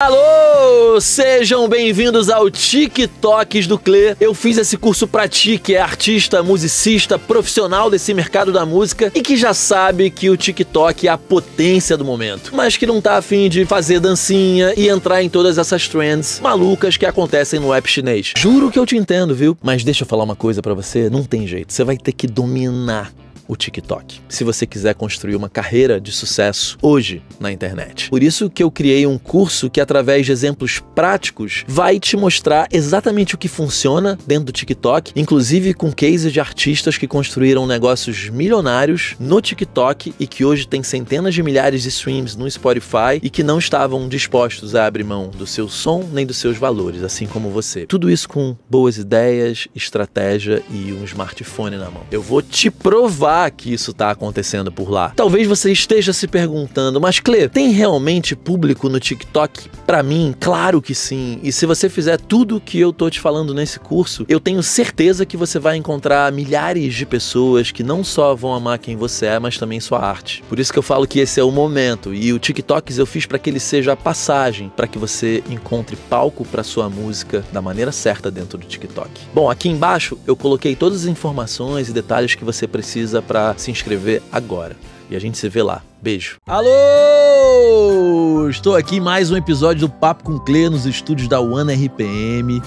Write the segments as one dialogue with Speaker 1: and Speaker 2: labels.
Speaker 1: Alô, sejam bem-vindos ao TikToks do Clê. Eu fiz esse curso pra ti, que é artista, musicista, profissional desse mercado da música e que já sabe que o TikTok é a potência do momento, mas que não tá afim de fazer dancinha e entrar em todas essas trends malucas que acontecem no app chinês. Juro que eu te entendo, viu? Mas deixa eu falar uma coisa para você, não tem jeito, você vai ter que dominar o TikTok. Se você quiser construir uma carreira de sucesso hoje na internet. Por isso que eu criei um curso que através de exemplos práticos vai te mostrar exatamente o que funciona dentro do TikTok, inclusive com cases de artistas que construíram negócios milionários no TikTok e que hoje tem centenas de milhares de streams no Spotify e que não estavam dispostos a abrir mão do seu som nem dos seus valores, assim como você. Tudo isso com boas ideias, estratégia e um smartphone na mão. Eu vou te provar que isso está acontecendo por lá. Talvez você esteja se perguntando, mas Clê, tem realmente público no TikTok? Para mim, claro que sim. E se você fizer tudo o que eu tô te falando nesse curso, eu tenho certeza que você vai encontrar milhares de pessoas que não só vão amar quem você é, mas também sua arte. Por isso que eu falo que esse é o momento e o TikToks eu fiz para que ele seja a passagem para que você encontre palco para sua música da maneira certa dentro do TikTok. Bom, aqui embaixo eu coloquei todas as informações e detalhes que você precisa para se inscrever agora. E a gente se vê lá. Beijo. Alô! Estou aqui em mais um episódio do Papo com Clê nos estúdios da One RPM.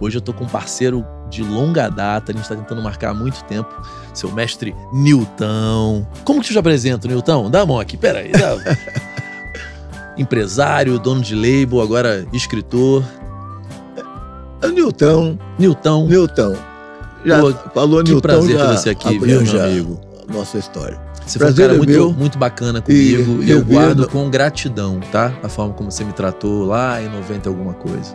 Speaker 1: Hoje eu tô com um parceiro de longa data, a gente tá tentando marcar há muito tempo, seu mestre Nilton. Como que eu te apresento, Nilton? Dá a mão aqui, peraí. Dá... Empresário, dono de label, agora escritor.
Speaker 2: É, é Nilton. Nilton. Nilton. Já Pô, falou que Nilton prazer já ter você aqui, viu, meu já. amigo? nossa história. Você Prazer foi um cara é muito, meu. muito bacana comigo e, eu guardo
Speaker 1: com gratidão, tá? A forma como você me tratou lá em 90 alguma coisa.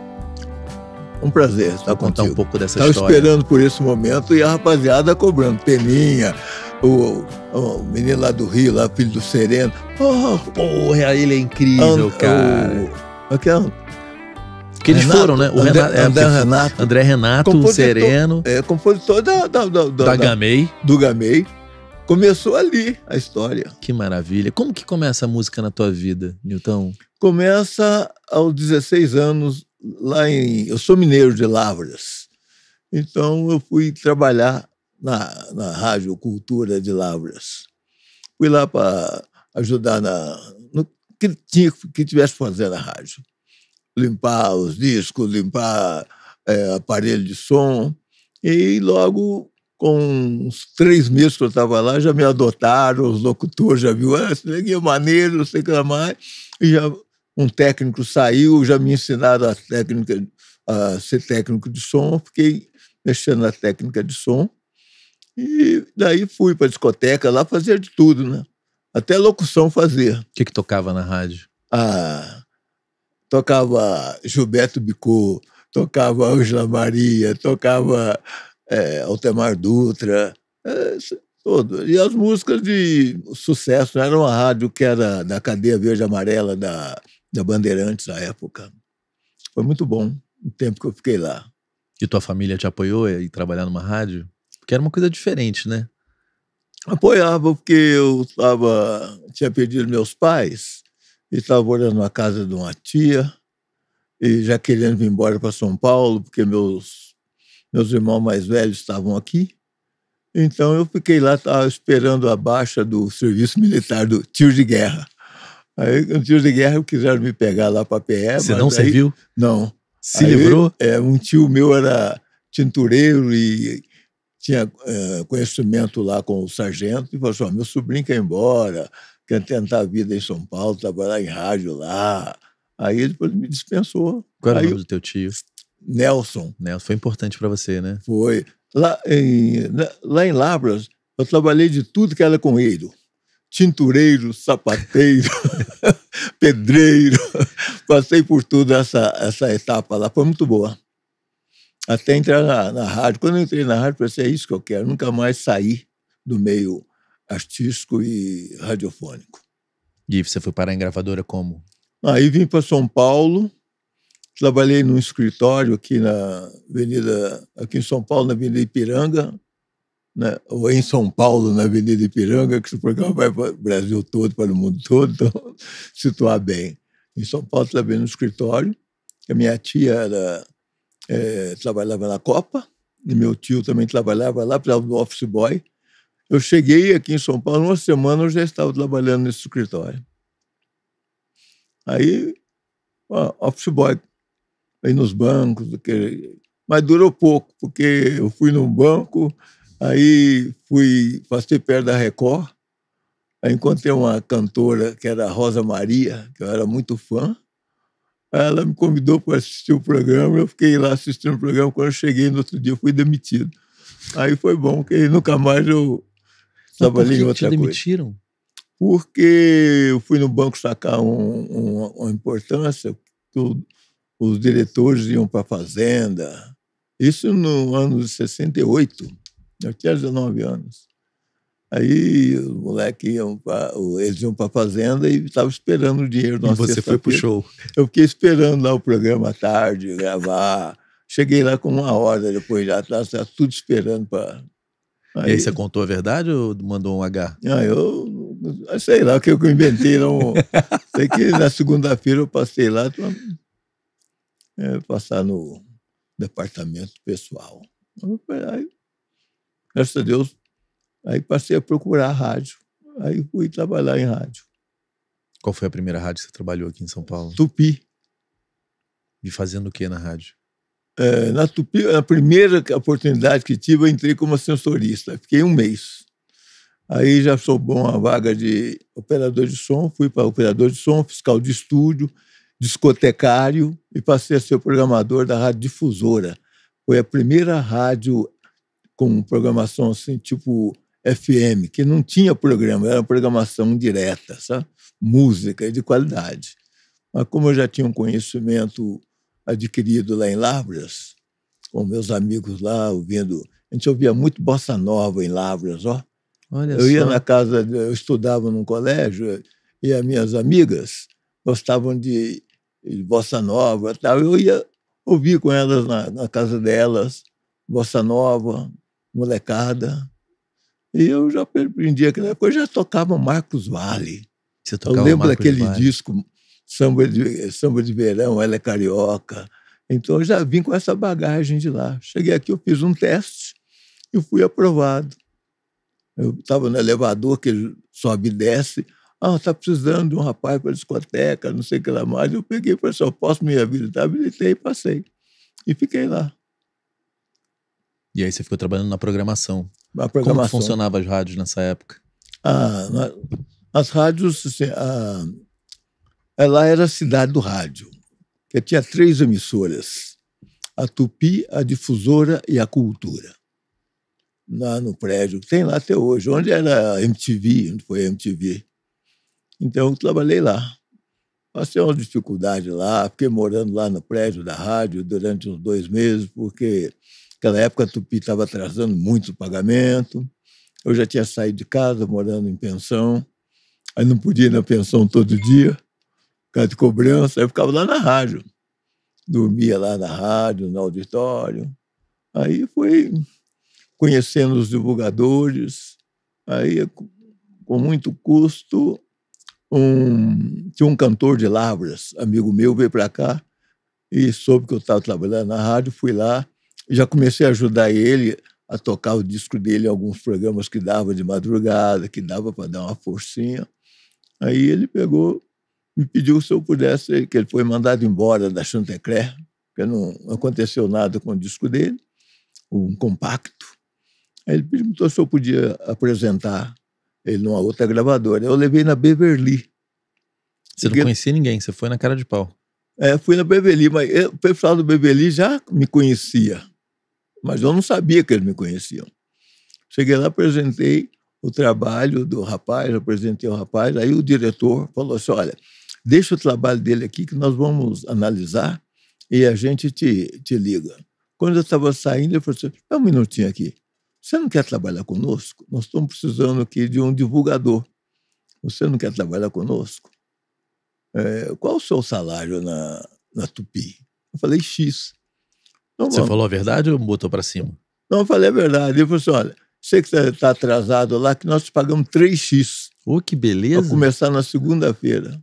Speaker 2: Um prazer estar contigo. contar um pouco dessa Tava história. Estava esperando por esse momento e a rapaziada cobrando. Peninha, o, o, menino lá do Rio, lá, filho do Sereno. Oh, Porra, ele é incrível, and, cara. O, aquele, é é? que eles Renato, foram, né? O André Renato, é, André, Renato. André Renato, compositor, Sereno. É, compositor da, da, da, da, da Gamei. Do Gamei. Começou ali a história.
Speaker 1: Que maravilha. Como que começa a música na tua vida, Newton?
Speaker 2: Começa aos 16 anos, lá em. Eu sou mineiro de Lavras. Então eu fui trabalhar na, na Rádio Cultura de Lavras. Fui lá para ajudar na, no que, tinha, que tivesse fazer na rádio. Limpar os discos, limpar é, aparelho de som. E logo com uns três meses que eu estava lá, já me adotaram, os locutores já viu, ah, esse é maneiro, não sei o que mais. E já um técnico saiu, já me ensinaram a técnica, a ser técnico de som, fiquei mexendo na técnica de som. E daí fui para discoteca lá, fazia de tudo, né? Até locução fazia. O
Speaker 1: que, que tocava na rádio?
Speaker 2: Ah, tocava Gilberto Bicô, tocava Angela Maria, tocava é, Altemar Dutra, é, todo. E as músicas de sucesso, né? era uma rádio que era da cadeia verde amarela da, da Bandeirantes na época. Foi muito bom o tempo que eu fiquei lá.
Speaker 1: E tua família te apoiou em trabalhar numa
Speaker 2: rádio? Porque era uma coisa diferente, né? Apoiava, porque eu tava, tinha perdido meus pais e estava morando na casa de uma tia e já querendo ir embora para São Paulo, porque meus meus irmãos mais velhos estavam aqui. Então eu fiquei lá esperando a baixa do serviço militar do tio de guerra. Aí o tio de guerra quiseram me pegar lá para a PE. Você não serviu? Não. Se aí, livrou? É, um tio meu era tintureiro e tinha é, conhecimento lá com o sargento e falou assim: meu sobrinho quer ir embora, quer tentar a vida em São Paulo, trabalhar em rádio lá. Aí ele depois me dispensou. Qual era aí, o nome do teu tio? Nelson. Nelson foi importante para você, né? Foi. Lá em, né, lá em Labras, eu trabalhei de tudo que era com ele. Tintureiro, sapateiro, pedreiro. Passei por tudo essa, essa etapa lá. Foi muito boa. Até entrar na, na rádio. Quando eu entrei na rádio, pensei, assim, é isso que eu quero. Nunca mais sair do meio artístico e radiofônico.
Speaker 1: E você foi parar em gravadora como?
Speaker 2: Aí vim para São Paulo Trabalhei num escritório aqui na Avenida, aqui em São Paulo, na Avenida Ipiranga, né? ou em São Paulo, na Avenida Ipiranga, que esse programa vai para o Brasil todo, para o mundo todo, então, situar bem. Em São Paulo, trabalhei num escritório, que a minha tia era, é, trabalhava na Copa, e meu tio também trabalhava lá, para o office boy. Eu cheguei aqui em São Paulo, uma semana eu já estava trabalhando nesse escritório. Aí, ó, office boy aí nos bancos. Porque... Mas durou pouco, porque eu fui num banco, aí fui, passei perto da Record, aí encontrei uma cantora que era Rosa Maria, que eu era muito fã. Ela me convidou para assistir o programa, eu fiquei lá assistindo o programa. Quando eu cheguei no outro dia, eu fui demitido. Aí foi bom, porque nunca mais eu ali em outra Por que te demitiram? Porque eu fui no banco sacar um, um, uma importância, tudo os diretores iam para a fazenda. Isso no ano de 68. Eu tinha 19 anos. Aí os moleques iam eles iam para a fazenda e estavam esperando o dinheiro. E você foi para o show. Eu fiquei esperando lá o programa à tarde, gravar. Cheguei lá com uma hora depois, já estava tudo esperando para... Aí... E aí você contou a verdade ou mandou um H? Ah, eu sei lá o que eu inventei. Não... sei que na segunda-feira eu passei lá, é, passar no departamento pessoal. Aí, graças a Deus, aí passei a procurar rádio. Aí fui trabalhar em rádio. Qual foi a primeira rádio que você trabalhou aqui em São Paulo? Tupi. E fazendo o que na rádio? É, na Tupi, a primeira oportunidade que tive, eu entrei como sensorista. Fiquei um mês. Aí já bom a vaga de operador de som, fui para operador de som, fiscal de estúdio, discotecário e passei a ser programador da Rádio Difusora. Foi a primeira rádio com programação assim, tipo FM, que não tinha programa, era programação direta, sabe? música de qualidade. Mas como eu já tinha um conhecimento adquirido lá em Lavras, com meus amigos lá ouvindo, a gente ouvia muito bossa nova em Lavras, ó. Olha eu só. ia na casa, eu estudava num colégio e as minhas amigas gostavam de, de bossa nova tal. Eu ia ouvir com elas na, na casa delas, bossa nova, molecada. E eu já aprendi aquela coisa eu já tocava Marcos Vale. Você tocava eu lembro daquele vale. disco samba de, samba de verão, ela é carioca. Então eu já vim com essa bagagem de lá. Cheguei aqui, eu fiz um teste e fui aprovado. Eu estava no elevador, que ele sobe e desce. Ah, está precisando de um rapaz para discoteca, não sei o que lá mais. Eu peguei e falei, só assim, posso me habilitar, habilitei e passei. E fiquei lá. E aí você ficou
Speaker 1: trabalhando na programação. Na programação. Como funcionava as rádios nessa época? Ah,
Speaker 2: as rádios, assim, ah, eh, ela era a cidade do rádio. Que tinha três emissoras: a Tupi, a Difusora e a Cultura. Lá no prédio, tem lá até hoje, onde era a MTV, onde foi a MTV. Então, trabalhei lá. Passei uma dificuldade lá, fiquei morando lá no prédio da rádio durante uns dois meses, porque naquela época a Tupi estava atrasando muito o pagamento. Eu já tinha saído de casa, morando em pensão. Aí não podia ir na pensão todo dia, por causa de cobrança. Aí eu ficava lá na rádio. Dormia lá na rádio, no auditório. Aí fui conhecendo os divulgadores. Aí, com muito custo, um, tinha um cantor de Lavras, amigo meu, veio para cá e soube que eu estava trabalhando na rádio, fui lá, já comecei a ajudar ele a tocar o disco dele em alguns programas que dava de madrugada, que dava para dar uma forcinha. Aí ele pegou, me pediu se eu pudesse, que ele foi mandado embora da Chantecler, porque não aconteceu nada com o disco dele, um compacto. Aí ele perguntou se eu podia apresentar ele numa outra gravadora. Eu levei na Beverly. Você porque... não conhecia ninguém, você foi na cara de pau. É, fui na Beverly, mas eu, o pessoal do Beverly já me conhecia, mas eu não sabia que eles me conheciam. Cheguei lá, apresentei o trabalho do rapaz, apresentei o rapaz, aí o diretor falou assim, olha, deixa o trabalho dele aqui que nós vamos analisar e a gente te, te liga. Quando eu estava saindo, ele falou assim, é um minutinho aqui. Você não quer trabalhar conosco? Nós estamos precisando aqui de um divulgador. Você não quer trabalhar conosco? É, qual o seu salário na, na Tupi? Eu falei X. Então, você falou a verdade ou botou para cima? Não, eu falei a verdade. Ele falou assim: olha, sei que você está atrasado lá, que nós te pagamos 3x. oh, que beleza! Vou começar na segunda-feira.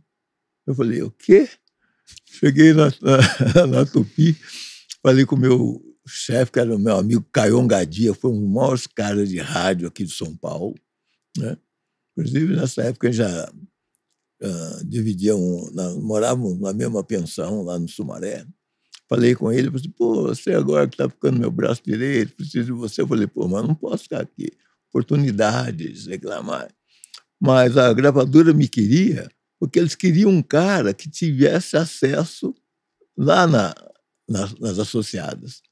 Speaker 2: Eu falei: o quê? Cheguei na, na, na Tupi, falei com o meu chefe, que era o meu amigo Caio Gadia, foi um dos maiores caras de rádio aqui de São Paulo. Né? Inclusive, nessa época, já uh, dividia um, na, morávamos na mesma pensão lá no Sumaré. Falei com ele, falei, assim, pô, você agora que está ficando meu braço direito, preciso de você. Eu falei, pô, mas não posso ficar aqui. Oportunidades, reclamar. Mas a gravadora me queria, porque eles queriam um cara que tivesse acesso lá na, nas, nas associadas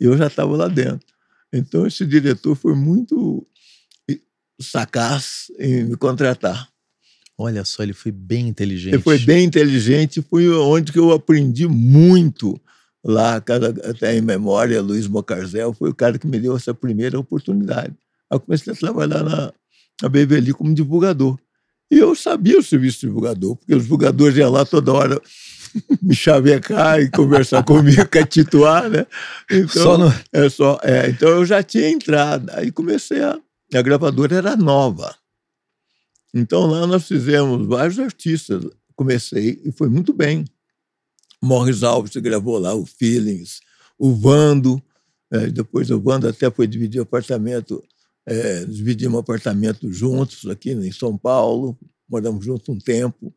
Speaker 2: eu já estava lá dentro. Então, esse diretor foi muito sacaz em me contratar.
Speaker 1: Olha só, ele foi bem inteligente.
Speaker 2: Ele foi bem inteligente, foi onde que eu aprendi muito lá, até em memória, Luiz Bocarzel foi o cara que me deu essa primeira oportunidade. Aí eu comecei a trabalhar na, na BBLI como divulgador. E eu sabia o serviço de divulgador, porque os divulgadores iam lá toda hora me chavecar e conversar comigo, catituar, é né? Então, só no... é só, é, então eu já tinha entrado. Aí comecei a. A gravadora era nova. Então lá nós fizemos vários artistas. Comecei e foi muito bem. Morris Alves gravou lá o Feelings, o Vando. É, depois o Vando até foi dividir apartamento, é, dividimos apartamento juntos aqui em São Paulo. Moramos juntos um tempo.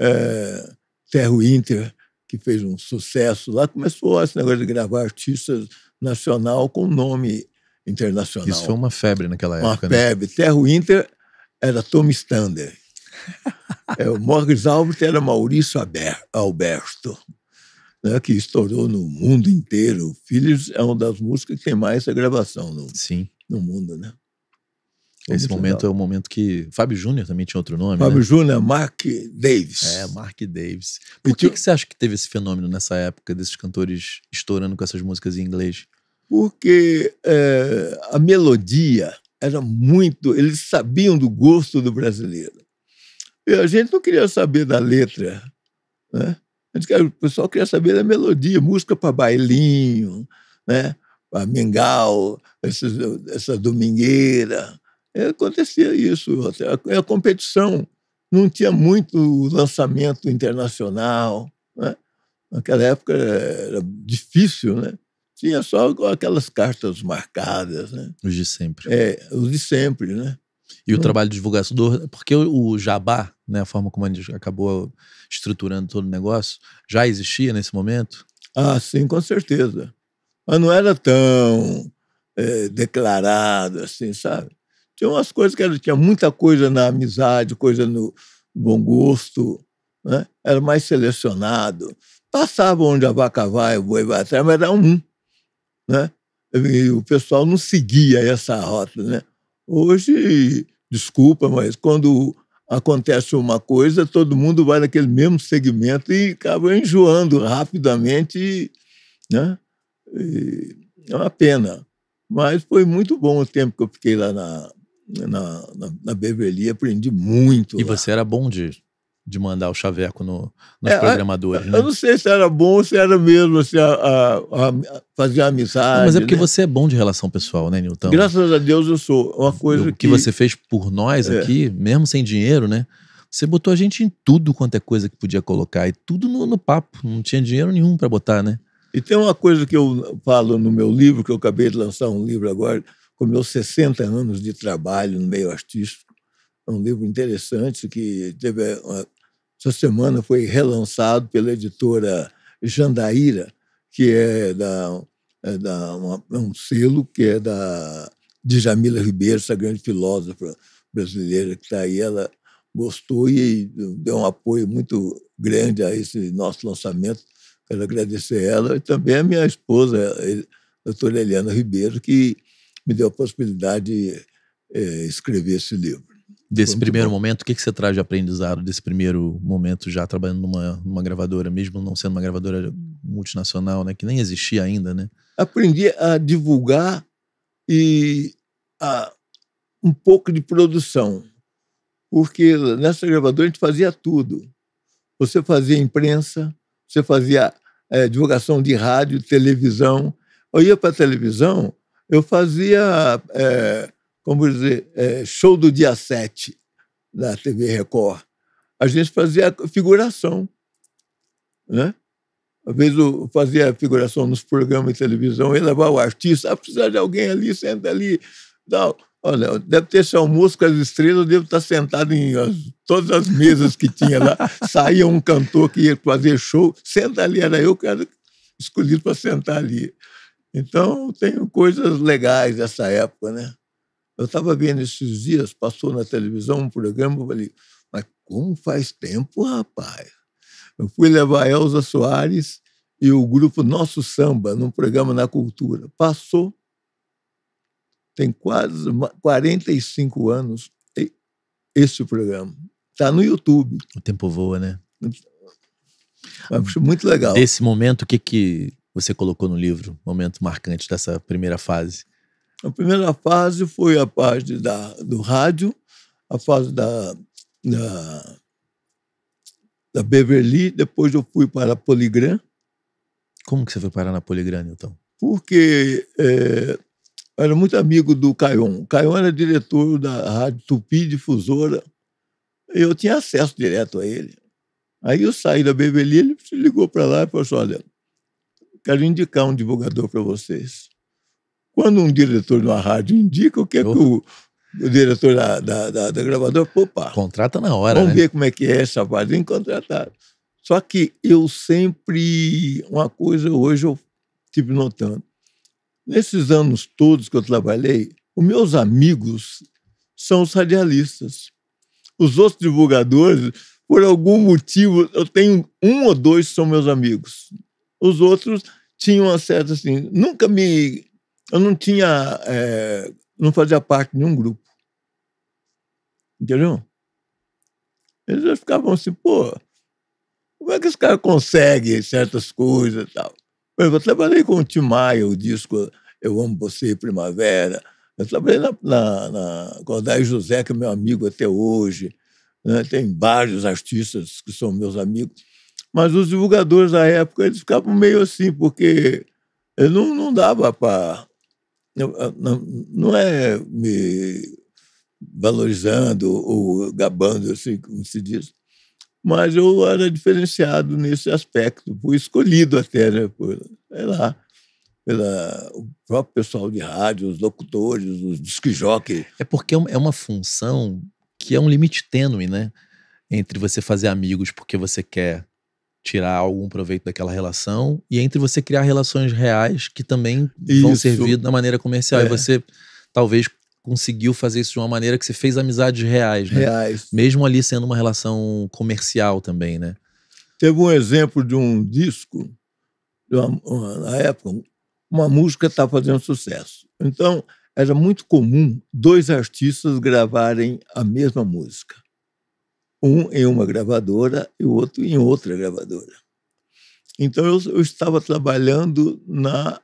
Speaker 2: É, Ferro Inter, que fez um sucesso lá, começou esse negócio de gravar artistas nacional com nome internacional. Isso foi uma
Speaker 1: febre naquela época. Uma né? febre.
Speaker 2: Né? Terro Inter era Tommy Stander. é, o Morris Albert era Maurício Alberto, né, que estourou no mundo inteiro. Filhos é uma das músicas que tem mais a gravação no, Sim. no mundo, né? Esse momento legal.
Speaker 1: é o momento que. Fábio Júnior também tinha outro nome. Fábio né? Júnior, Mark Davis. É, Mark Davis. Por que, que você acha que teve esse fenômeno nessa
Speaker 2: época, desses cantores estourando com essas músicas em inglês? Porque é, a melodia era muito. Eles sabiam do gosto do brasileiro. E a gente não queria saber da letra, né? Gente, o pessoal queria saber da melodia, música para bailinho, né? Para mingau, essa domingueira. É, acontecia isso. É a, competição não tinha muito lançamento internacional. Né? Naquela época era difícil, né? Tinha só aquelas cartas marcadas, né?
Speaker 1: Os de sempre. É,
Speaker 2: os de sempre, né?
Speaker 1: E o trabalho de divulgação, porque o Jabá, né, a forma como a gente acabou estruturando todo o negócio, já existia nesse momento?
Speaker 2: Ah, sim, com certeza. Mas não era tão é, declarado assim, sabe? Tinha umas coisas que era, tinha muita coisa na amizade, coisa no bom gosto, né? era mais selecionado. Passava onde a vaca vai, o boi vai atrás, mas era um. Né? E o pessoal não seguia essa rota. Né? Hoje, desculpa, mas quando acontece uma coisa, todo mundo vai naquele mesmo segmento e acaba enjoando rapidamente. Né? E é uma pena. Mas foi muito bom o tempo que eu fiquei lá na, na, na, na Beverly, aprendi muito. E lá. você era bom de, de mandar o chaveco no, nos é, programadores, a, né? Eu não sei se era bom, se era mesmo, se assim, a, a, a fazer amizade. Não, mas é porque né? você
Speaker 1: é bom de relação pessoal, né, Nilton? Graças
Speaker 2: a Deus eu sou. Uma coisa o que, que você fez
Speaker 1: por nós é. aqui,
Speaker 2: mesmo sem dinheiro, né?
Speaker 1: Você botou a gente em tudo quanto é coisa que podia colocar, e tudo no, no papo, não tinha dinheiro nenhum para
Speaker 2: botar, né? E tem uma coisa que eu falo no meu livro, que eu acabei de lançar um livro agora, com meus 60 anos de trabalho no meio artístico. É um livro interessante que teve essa semana foi relançado pela editora Jandaíra, que é da, é da uma, é um selo que é da de Jamila Ribeiro, essa grande filósofa brasileira que está aí. Ela gostou e deu um apoio muito grande a esse nosso lançamento. Quero agradecer ela e também a minha esposa, a doutora Eliana Ribeiro, que me deu a possibilidade de eh, é, escrever esse livro. Desse primeiro
Speaker 1: momento, o que, que você traz de aprendizado desse primeiro momento já trabalhando numa, numa gravadora, mesmo não sendo uma gravadora multinacional, né, que nem existia ainda, né? Aprendi a divulgar e
Speaker 2: a, um pouco de produção, porque nessa gravadora a gente fazia tudo. Você fazia imprensa, você fazia é, divulgação de rádio, televisão. Eu ia para a televisão, eu fazia, é, como dizer, é, show do dia 7 da TV Record. A gente fazia figuração. Né? Às vezes eu fazia figuração nos programas de televisão, ia levar o artista, ah, precisa de alguém ali, senta ali. Não, Olha, deve ter esse almoço com as estrelas, eu devo estar sentado em as, todas as mesas que tinha lá. Saía um cantor que ia fazer show, senta ali, era eu que era escolhido para sentar ali. Então, tenho coisas legais dessa época, né? Eu estava vendo esses dias, passou na televisão um programa, eu falei, mas como faz tempo, rapaz? Eu fui levar a Elza Soares e o grupo Nosso Samba num programa na Cultura. Passou, tem quase 45 anos esse programa. Está no YouTube. O tempo voa, né? Mas, muito legal. Desse momento,
Speaker 1: o que, que você colocou no livro, momento marcante dessa primeira fase?
Speaker 2: A primeira fase foi a parte da, do rádio, a fase da, da, da Beverly, depois eu fui para a Poligram. Como que você foi parar na Poligram, então? Porque é, eu era muito amigo do Caion. O Caion era diretor da Rádio Tupi Difusora. e Eu tinha acesso direto a ele. Aí eu saí da Beverly, ele se ligou para lá e falou assim, olha, quero indicar um divulgador para vocês. Quando um diretor de uma rádio indica, o que é que o, o diretor da, da, da, da gravadora, opa. Contrata na hora. Vamos né? ver como é que é essa em contratar. Só que eu sempre. Uma coisa hoje eu estive notando. Nesses anos todos que eu trabalhei, os meus amigos são os radialistas. Os outros divulgadores, por algum motivo, eu tenho um ou dois que são meus amigos. Os outros tinham uma certa assim. Nunca me. Eu não tinha. É, não fazia parte de nenhum grupo. Entendeu? Eles já ficavam assim, pô, como é que esse cara consegue certas coisas e tal? Eu trabalhei com o Tim Maia, o disco Eu Amo Você, Primavera. Eu trabalhei na, na, na com o Daí José, que é meu amigo até hoje. Né? Tem vários artistas que são meus amigos. Mas os divulgadores da época, eles ficavam meio assim, porque não, não dava para... Não, não é me valorizando ou gabando, assim como se diz, mas eu era diferenciado nesse aspecto, fui escolhido até, né, por, sei lá, pela, o próprio pessoal de rádio, os locutores, os disquijoques.
Speaker 1: É porque é, é uma função que é um limite tênue, né? Entre você fazer amigos porque você quer tirar algum proveito daquela relação e entre você criar relações reais que também isso. vão servir da maneira comercial. É. E você talvez conseguiu fazer isso de uma maneira que você fez amizades reais, né? Reais. Mesmo ali sendo uma relação comercial também, né?
Speaker 2: Teve um exemplo de um disco, de uma, uma, na época, uma música está fazendo sucesso. Então, era muito comum dois artistas gravarem a mesma música um em uma gravadora e o outro em outra gravadora. Então eu, eu estava trabalhando na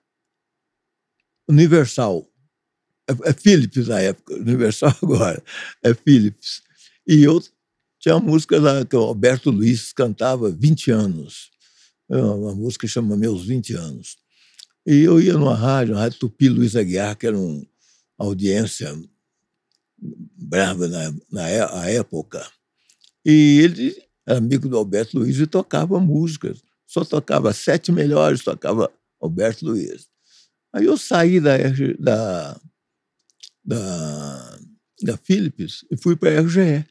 Speaker 2: Universal. É, é Philips na época, Universal agora, é Philips. E eu tinha uma música lá que o Alberto Luiz cantava 20 anos. É uma música que chama Meus 20 Anos. E eu ia numa rádio, na Rádio Tupi Luiz Aguiar, que era uma audiência brava na, na é, época. E ele era amigo do Alberto Luiz e tocava músicas. Só tocava sete melhores, tocava Alberto Luiz. Aí eu saí da, da, da, da Philips e fui para a RGE,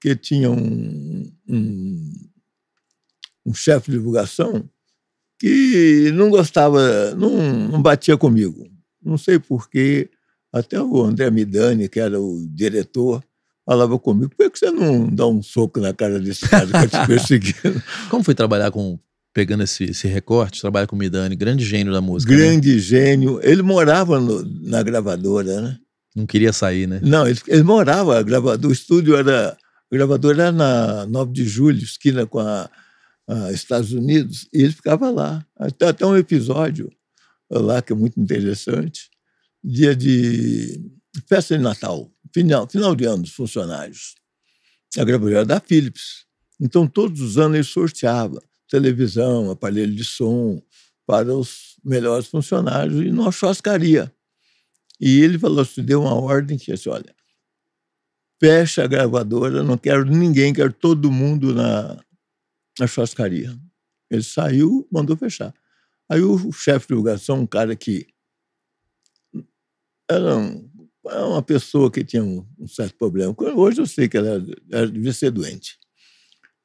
Speaker 2: que tinha um, um, um chefe de divulgação que não gostava, não, não batia comigo. Não sei porquê. Até o André Midani, que era o diretor, falava comigo, por que você não dá um soco na cara desse cara que
Speaker 1: está te perseguindo? Como foi trabalhar com, pegando esse, esse recorte, trabalho com o Midani, grande gênio da música. Né?
Speaker 2: Grande né? gênio. Ele morava no, na gravadora, né? Não queria sair, né? Não, ele, ele morava, gravador, o estúdio era, o gravador era na 9 de julho, esquina com a, a Estados Unidos, e ele ficava lá. Até, até um episódio lá que é muito interessante, dia de festa de Natal final, final de ano dos funcionários. A gravadora da Philips. Então, todos os anos ele sorteava televisão, aparelho de som para os melhores funcionários e numa churrascaria. E ele falou assim, deu uma ordem que disse, olha, fecha a gravadora, não quero ninguém, quero todo mundo na, na churrascaria. Ele saiu, mandou fechar. Aí o chefe de divulgação, um cara que era um uma pessoa que tinha um, um certo problema. Hoje eu sei que ela, ela devia ser doente.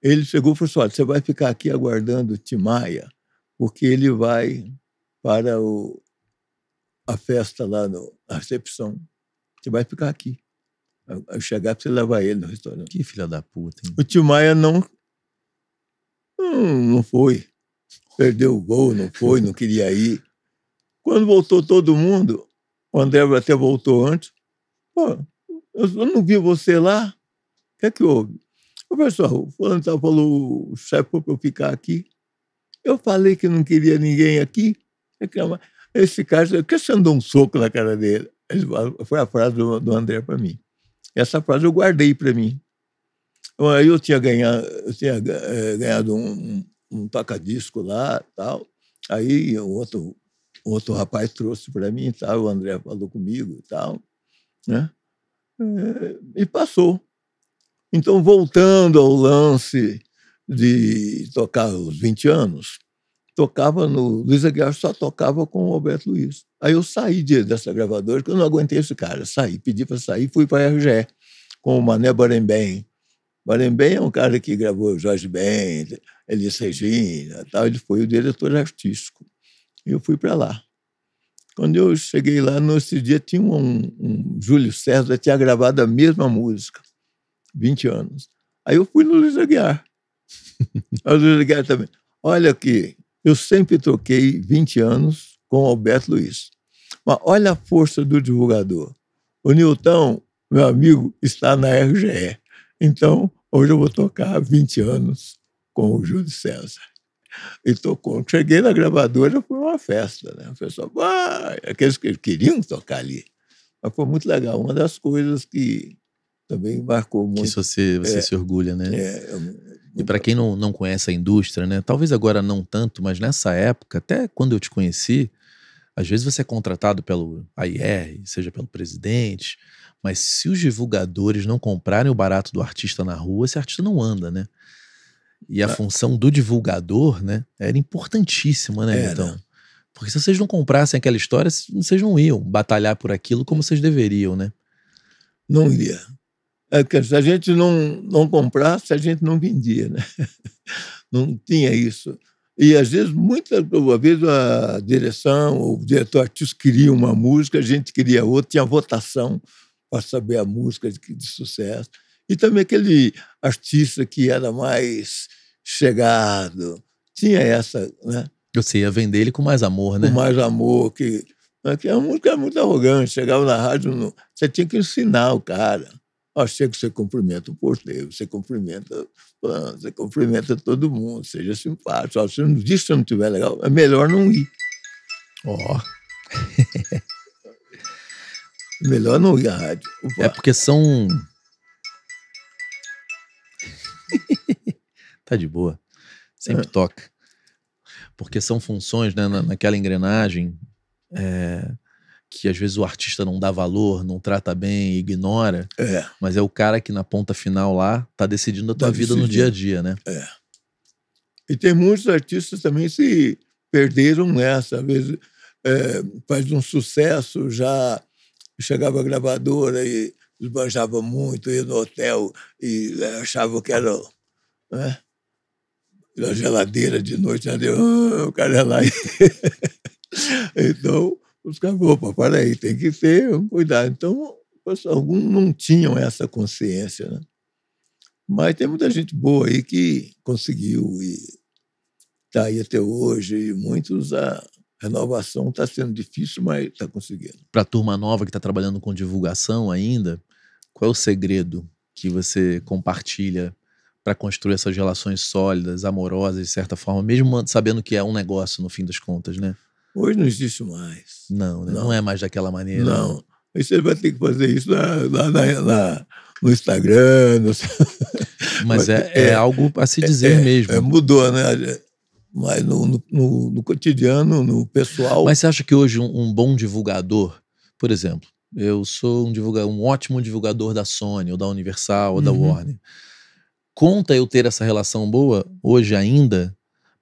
Speaker 2: Ele chegou e falou assim, olha, você vai ficar aqui aguardando Timaya, porque ele vai para o, a festa lá no, na recepção. Você vai ficar aqui. Eu chegar para você levar ele no restaurante. Que filha da puta, hein? O Timaya não, não, não foi. Perdeu o gol, não foi, não queria ir. Quando voltou todo mundo, o André até voltou antes. Pô, eu não vi você lá. O que é que houve? O pessoal, o fulano tá, falou, o chefe para eu ficar aqui. Eu falei que não queria ninguém aqui. Esse cara, por que você andou um soco na cara dele? Foi a frase do, do André para mim. Essa frase eu guardei para mim. Aí eu tinha ganhado, eu tinha eh, ganhado um, um, um toca-disco lá, tal. Aí o outro outro rapaz trouxe para mim, tal, o André falou comigo e tal, né? É, e passou. Então, voltando ao lance de tocar os 20 anos, tocava no. Luiz Aguiar só tocava com o Alberto Luiz. Aí eu saí de, dessa gravadora, porque eu não aguentei esse cara. Saí, pedi para sair, fui para a RGE, com o Mané Barembem. Barembem é um cara que gravou Jorge Ben, Elis Regina, tal. ele foi o diretor artístico eu fui para lá. Quando eu cheguei lá, nesse dia tinha um, um Júlio César, tinha gravado a mesma música, 20 anos. Aí eu fui no Luiz Aguiar. o Luiz Aguiar também. Olha aqui, eu sempre toquei 20 anos com Alberto Luiz. Mas olha a força do divulgador. O Nilton, meu amigo, está na RGE. Então, hoje eu vou tocar 20 anos com o Júlio César e tocou. Cheguei na gravadora, foi uma festa, né? O pessoal, vai aqueles que queriam tocar ali. Mas foi muito legal. Uma das coisas que também marcou muito. Que você, você é, se orgulha, né? É,
Speaker 1: e para quem não, não conhece a indústria, né? Talvez agora não tanto, mas nessa época, até quando eu te conheci, às vezes você é contratado pelo AIR, seja pelo presidente, mas se os divulgadores não comprarem o barato do artista na rua, esse artista não anda, né? E a né? função do divulgador, né, era importantíssima, né, é, então. Porque se vocês não comprassem aquela história, vocês não iam batalhar por aquilo como
Speaker 2: vocês deveriam, né? Não iria. É que se a gente não, não comprasse, a gente não vendia, né? Não tinha isso. E às vezes, muitas vezes, a direção, o diretor artístico queria uma música, a gente queria outra, tinha votação para saber a música de, de sucesso. E também aquele artista que era mais chegado. Tinha essa, né? Você ia vender ele com mais amor, né? Com mais amor, que, né, que a é música era é muito arrogante. Chegava na rádio, não, você tinha que ensinar o cara. Ó, chega que você cumprimenta o porteiro, você cumprimenta você cumprimenta todo mundo, seja simpático. se não diz se não estiver legal, é melhor não ir. Ó. Oh. melhor não ir à rádio. Opa.
Speaker 1: É porque são tá de boa. Sempre é. toca. Porque são funções, né, na, naquela engrenagem é, que às vezes o artista não dá valor, não trata bem, ignora. É. Mas é o cara que na ponta final lá tá decidindo a tua tá vida decidindo. no dia a dia, né? É.
Speaker 2: E tem muitos artistas também se perderam nessa. Às vezes é, faz um sucesso, já chegava a gravadora e esbanjava muito, ia no hotel e eh, achava que era. Né? Na geladeira de noite, né? oh, o cara é lá. então, os caras, opa, para aí, tem que ter cuidado. Então, alguns não tinham essa consciência. Né? Mas tem muita gente boa aí que conseguiu e está aí até hoje, e muitos a, ah, Renovação está sendo difícil, mas está conseguindo.
Speaker 1: Para a turma nova que está trabalhando com divulgação ainda, qual é o segredo que você compartilha para construir essas relações sólidas, amorosas, de certa forma, mesmo sabendo que é um negócio no
Speaker 2: fim das contas, né?
Speaker 1: Hoje não existe
Speaker 2: mais. Não, né? não. não é mais daquela maneira. Né? Não. Aí você vai ter que fazer isso na, na, na, na no Instagram. No... Mas, Mas é, é, é, algo a se é, dizer é, mesmo. É, mudou, né? mas no, no, no, no
Speaker 1: cotidiano, no pessoal. Mas você acha que hoje um, um bom divulgador, por exemplo, eu sou um, divulgador, um ótimo divulgador da Sony, ou da Universal, ou da uhum. Warner. Conta eu ter essa relação boa hoje ainda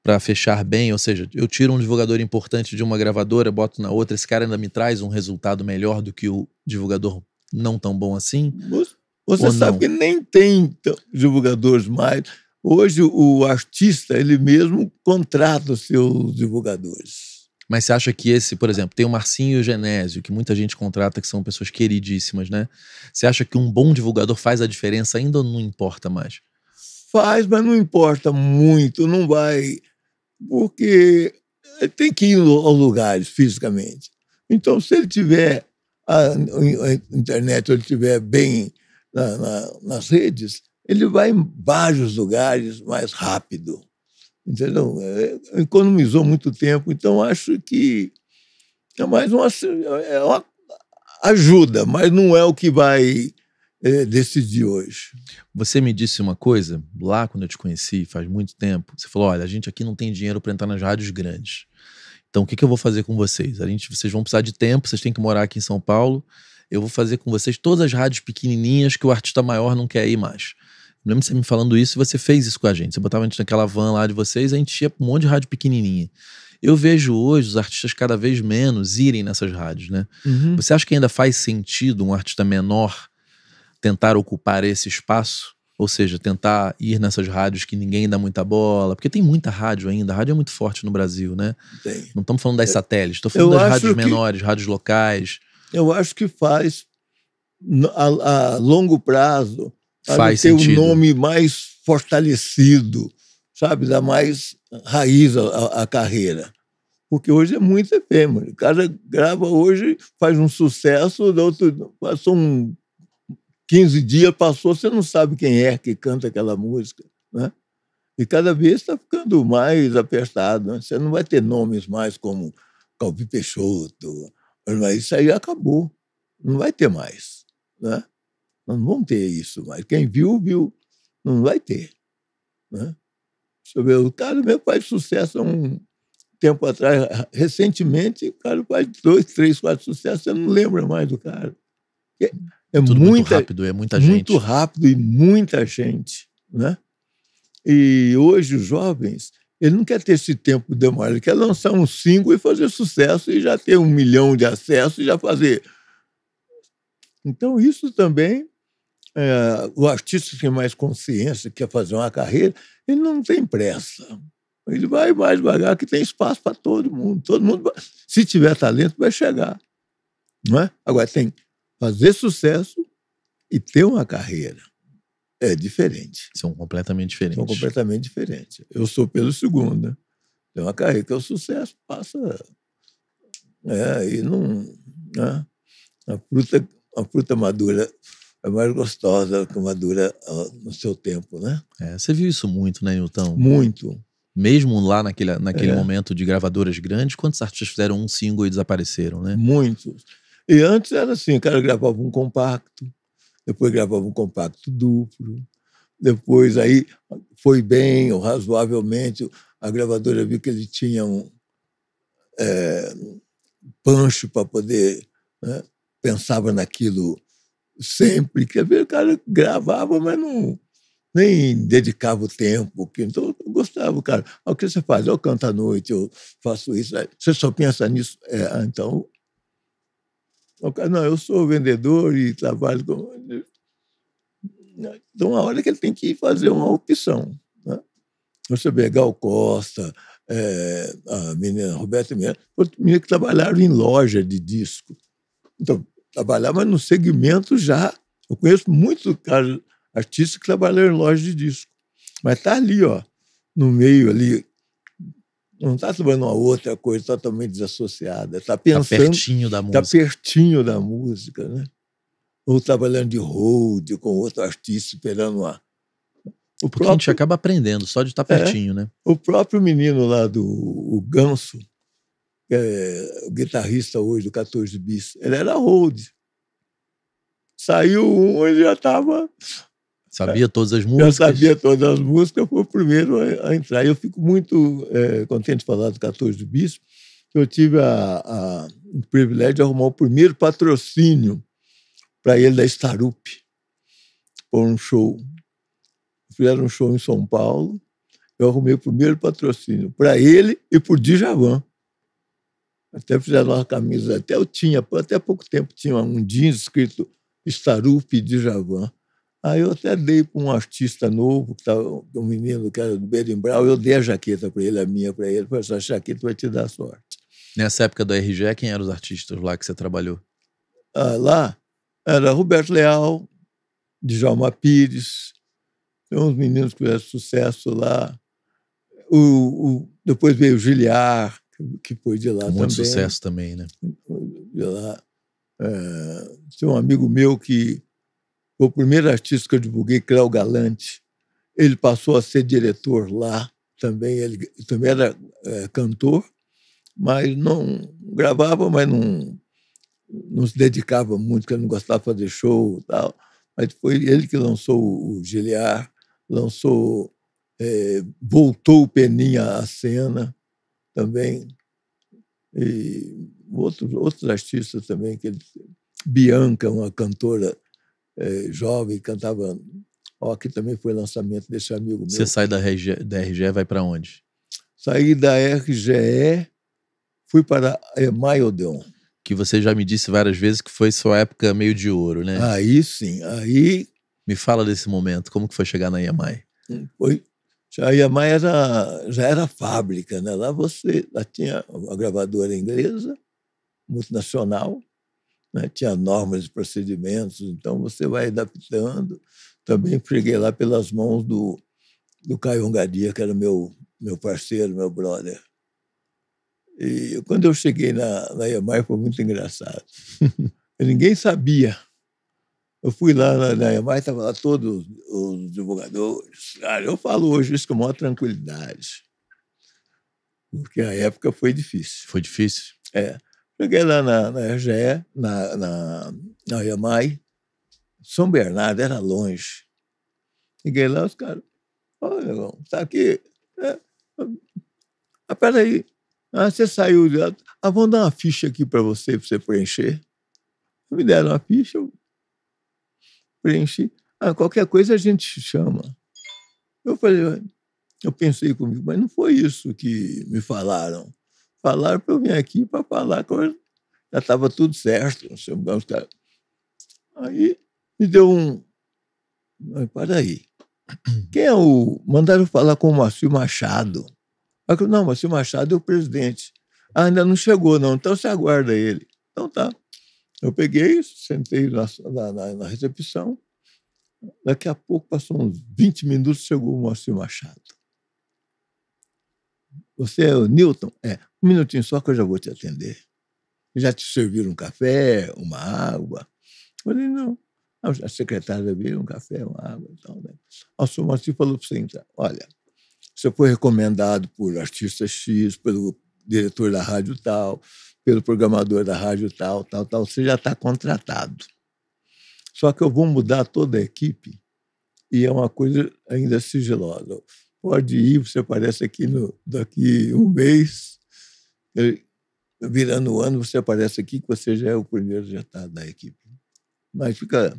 Speaker 1: para fechar bem, ou seja, eu tiro um divulgador importante de uma gravadora, boto na outra, esse cara ainda me traz um resultado melhor do que o
Speaker 2: divulgador não tão bom assim? Você, sabe que nem tem divulgadores mais Hoje, o artista, ele mesmo contrata os seus divulgadores.
Speaker 1: Mas você acha que esse, por exemplo, tem o Marcinho Genésio, que muita gente contrata, que são pessoas queridíssimas, né? Você acha que um bom divulgador faz a diferença ainda ou não importa mais?
Speaker 2: Faz, mas não importa muito, não vai. Porque tem que ir aos lugares fisicamente. Então, se ele tiver a, internet, ou ele tiver bem na, na, nas redes, ele vai em vários lugares mais rápido. Entendeu? É, economizou muito tempo, então acho que é mais uma, é uma ajuda, mas não é o que vai é, decidir hoje. Você me disse uma coisa
Speaker 1: lá quando eu te conheci, faz muito tempo. Você falou: olha, a gente aqui não tem dinheiro para entrar nas rádios grandes. Então, o que, que eu vou fazer com vocês? A gente, vocês vão precisar de tempo, vocês têm que morar aqui em São Paulo eu vou fazer com vocês todas as rádios pequenininhas que o artista maior não quer ir mais lembro você me falando isso e você fez isso com a gente. Você botava a gente naquela van lá de vocês, a gente tinha um monte de rádio pequenininha. Eu vejo hoje os artistas cada vez menos irem nessas rádios, né? Uhum. Você acha que ainda faz sentido um artista menor tentar ocupar esse espaço? Ou seja, tentar ir nessas rádios que ninguém dá muita bola, porque tem muita rádio ainda, a rádio é muito forte no Brasil, né? Tem. Não estamos falando das é, satélites, estou falando das rádios que, menores, rádios locais.
Speaker 2: Eu acho que faz a, a longo prazo Faz ter sentido. o nome mais fortalecido, sabe? Dar mais raiz à, à carreira. Porque hoje é muito efêmero. O cara grava hoje, faz um sucesso, do outro, passou um 15 dias, passou, você não sabe quem é que canta aquela música. Né? E cada vez está ficando mais apertado. Né? Você não vai ter nomes mais como Calvi Peixoto. Mas isso aí acabou. Não vai ter mais. Né? Nós não vamos ter isso mas Quem viu, viu. Não vai ter. Né? Sobre o cara mesmo faz sucesso há um tempo atrás. Recentemente, o cara faz dois, três, quatro sucessos, você não lembra mais do cara. É, é muita, muito rápido, é muita gente. Muito rápido e muita gente. Né? E hoje os jovens, ele não quer ter esse tempo demorado, ele quer lançar um single e fazer sucesso e já ter um milhão de acessos e já fazer. Então, isso também é, o artista tem mais consciência, quer fazer uma carreira, ele não tem pressa. Ele vai mais devagar, que tem espaço para todo mundo. Todo mundo, se tiver talento, vai chegar. Não é? Agora, tem fazer sucesso e ter uma carreira. É diferente. São completamente diferentes. São completamente diferentes. Eu sou pelo segundo. Né? Tem uma carreira que é o sucesso, passa. É, e não. Né? A, fruta, a fruta madura é mais gostosa que madura no seu tempo, né? É, você viu isso muito, né,
Speaker 1: Nilton? Muito. Mesmo lá naquele, naquele é. momento de gravadoras grandes, quantos artistas fizeram um single e desapareceram, né? Muitos.
Speaker 2: E antes era assim, o cara gravava um compacto, depois gravava um compacto duplo, depois aí foi bem ou razoavelmente, a gravadora viu que ele tinha é, um é, pancho para poder... Né? Pensava naquilo sempre. Quer ver, o cara gravava, mas não nem dedicava o tempo. Então, eu gostava, cara. Ah, o que você faz? Eu canto à noite, eu faço isso. É, você só pensa nisso? É, ah, então. Não, eu sou vendedor e trabalho com. Então, a hora que ele tem que fazer uma opção. Né? Você vê Gal Costa, é, a menina Roberta Mendes, menina que trabalharam em loja de disco. Então, trabalhava no segmento já. Eu conheço muitos artistas que trabalharam em loja de disco. Mas está ali, ó, no meio ali. Não está trabalhando uma outra coisa totalmente desassociada. Está tá pensando. Está pertinho da tá música. Está pertinho da música, né? Ou trabalhando de road com outro artista esperando uma. O Porque próprio... a gente acaba aprendendo só de estar tá é. pertinho, é, né? O próprio menino lá do o Ganso, é, o guitarrista hoje do 14 Bis, ele era Rhodes, Saiu um, ele já estava. É, sabia todas as músicas? Já sabia todas as músicas, foi o primeiro a, a entrar. Eu fico muito é, contente de falar do 14 Bis, eu tive a, a, o privilégio de arrumar o primeiro patrocínio para ele da Starup, por um show. Fizeram um show em São Paulo, eu arrumei o primeiro patrocínio para ele e por Djavan. Até fizeram uma camisa, até eu tinha, até pouco tempo tinha um jeans escrito Starup de Javan. Aí eu até dei para um artista novo, que tava, um menino que era do Berimbrau, eu dei a jaqueta para ele, a minha para ele, falei, assim, essa jaqueta vai te dar sorte.
Speaker 1: Nessa época da RG, quem eram os artistas lá que você trabalhou?
Speaker 2: Ah, lá era Roberto Leal, Djalma Pires, uns meninos que fizeram sucesso lá. O, o, depois veio o Giliar, que foi de lá Muito também. Muito sucesso também, né? De lá. É, tinha um amigo meu que foi o primeiro artista que eu divulguei, Cléo Galante. Ele passou a ser diretor lá também. Ele também era é, cantor, mas não gravava, mas não, não se dedicava muito, porque ele não gostava de fazer show e tal. Mas foi ele que lançou o Giliar, lançou, é, voltou o Peninha à cena também, e outros, outros artistas também, que ele, Bianca, uma cantora é, jovem, cantava Ó, que também foi lançamento desse amigo meu. Você
Speaker 1: sai da, RG, da RGE vai para onde?
Speaker 2: Saí da RGE, fui para Emaiodeon.
Speaker 1: Que você já me disse várias vezes que foi sua época meio de ouro, né? Aí sim, aí... Me fala desse momento, como que foi chegar na EMAI?
Speaker 2: Foi já Yamaha era, já era fábrica, né? Lá você lá tinha a gravadora inglesa, multinacional, né? tinha normas e procedimentos, então você vai adaptando. Também preguei lá pelas mãos do, do Caio Ongadia, que era meu, meu parceiro, meu brother. E quando eu cheguei na, na Yamaha foi muito engraçado. Ninguém sabia eu fui lá na, na estava lá todos os divulgadores. Cara, eu falo hoje isso com a maior tranquilidade. Porque a época foi difícil. Foi difícil? É. Cheguei lá na, na RGE, na, na, na São Bernardo, era longe. Cheguei lá, os caras, olha, tá aqui. É, ah, peraí, ah, você saiu de lá. Ah, vamos dar uma ficha aqui para você, para você preencher. Me deram uma ficha, eu preenchi. Ah, qualquer coisa a gente chama. Eu falei, eu pensei comigo, mas não foi isso que me falaram. Falaram para eu vir aqui para falar que já estava tudo certo. Aí me deu um. Mas aí Quem é o. Mandaram falar com o Márcio Machado. Eu falei, não, Márcio Machado é o presidente. Ah, ainda não chegou, não. Então você aguarda ele. Então tá. Eu peguei, sentei na, na, na recepção. Daqui a pouco, passou uns 20 minutos, chegou o Moacir Machado. Você é o Newton? É. Um minutinho só que eu já vou te atender. Já te serviram um café, uma água? Eu falei, não. A secretária veio, um café, uma água e tal. Né? O senhor Moacir falou para você entrar. Olha, você foi recomendado por artista X, pelo diretor da rádio tal, pelo programador da rádio tal, tal, tal, você já está contratado. Só que eu vou mudar toda a equipe e é uma coisa ainda sigilosa. Pode ir, você aparece aqui no, daqui um mês, eh, virando o ano, você aparece aqui que você já é o primeiro já está da equipe. Mas fica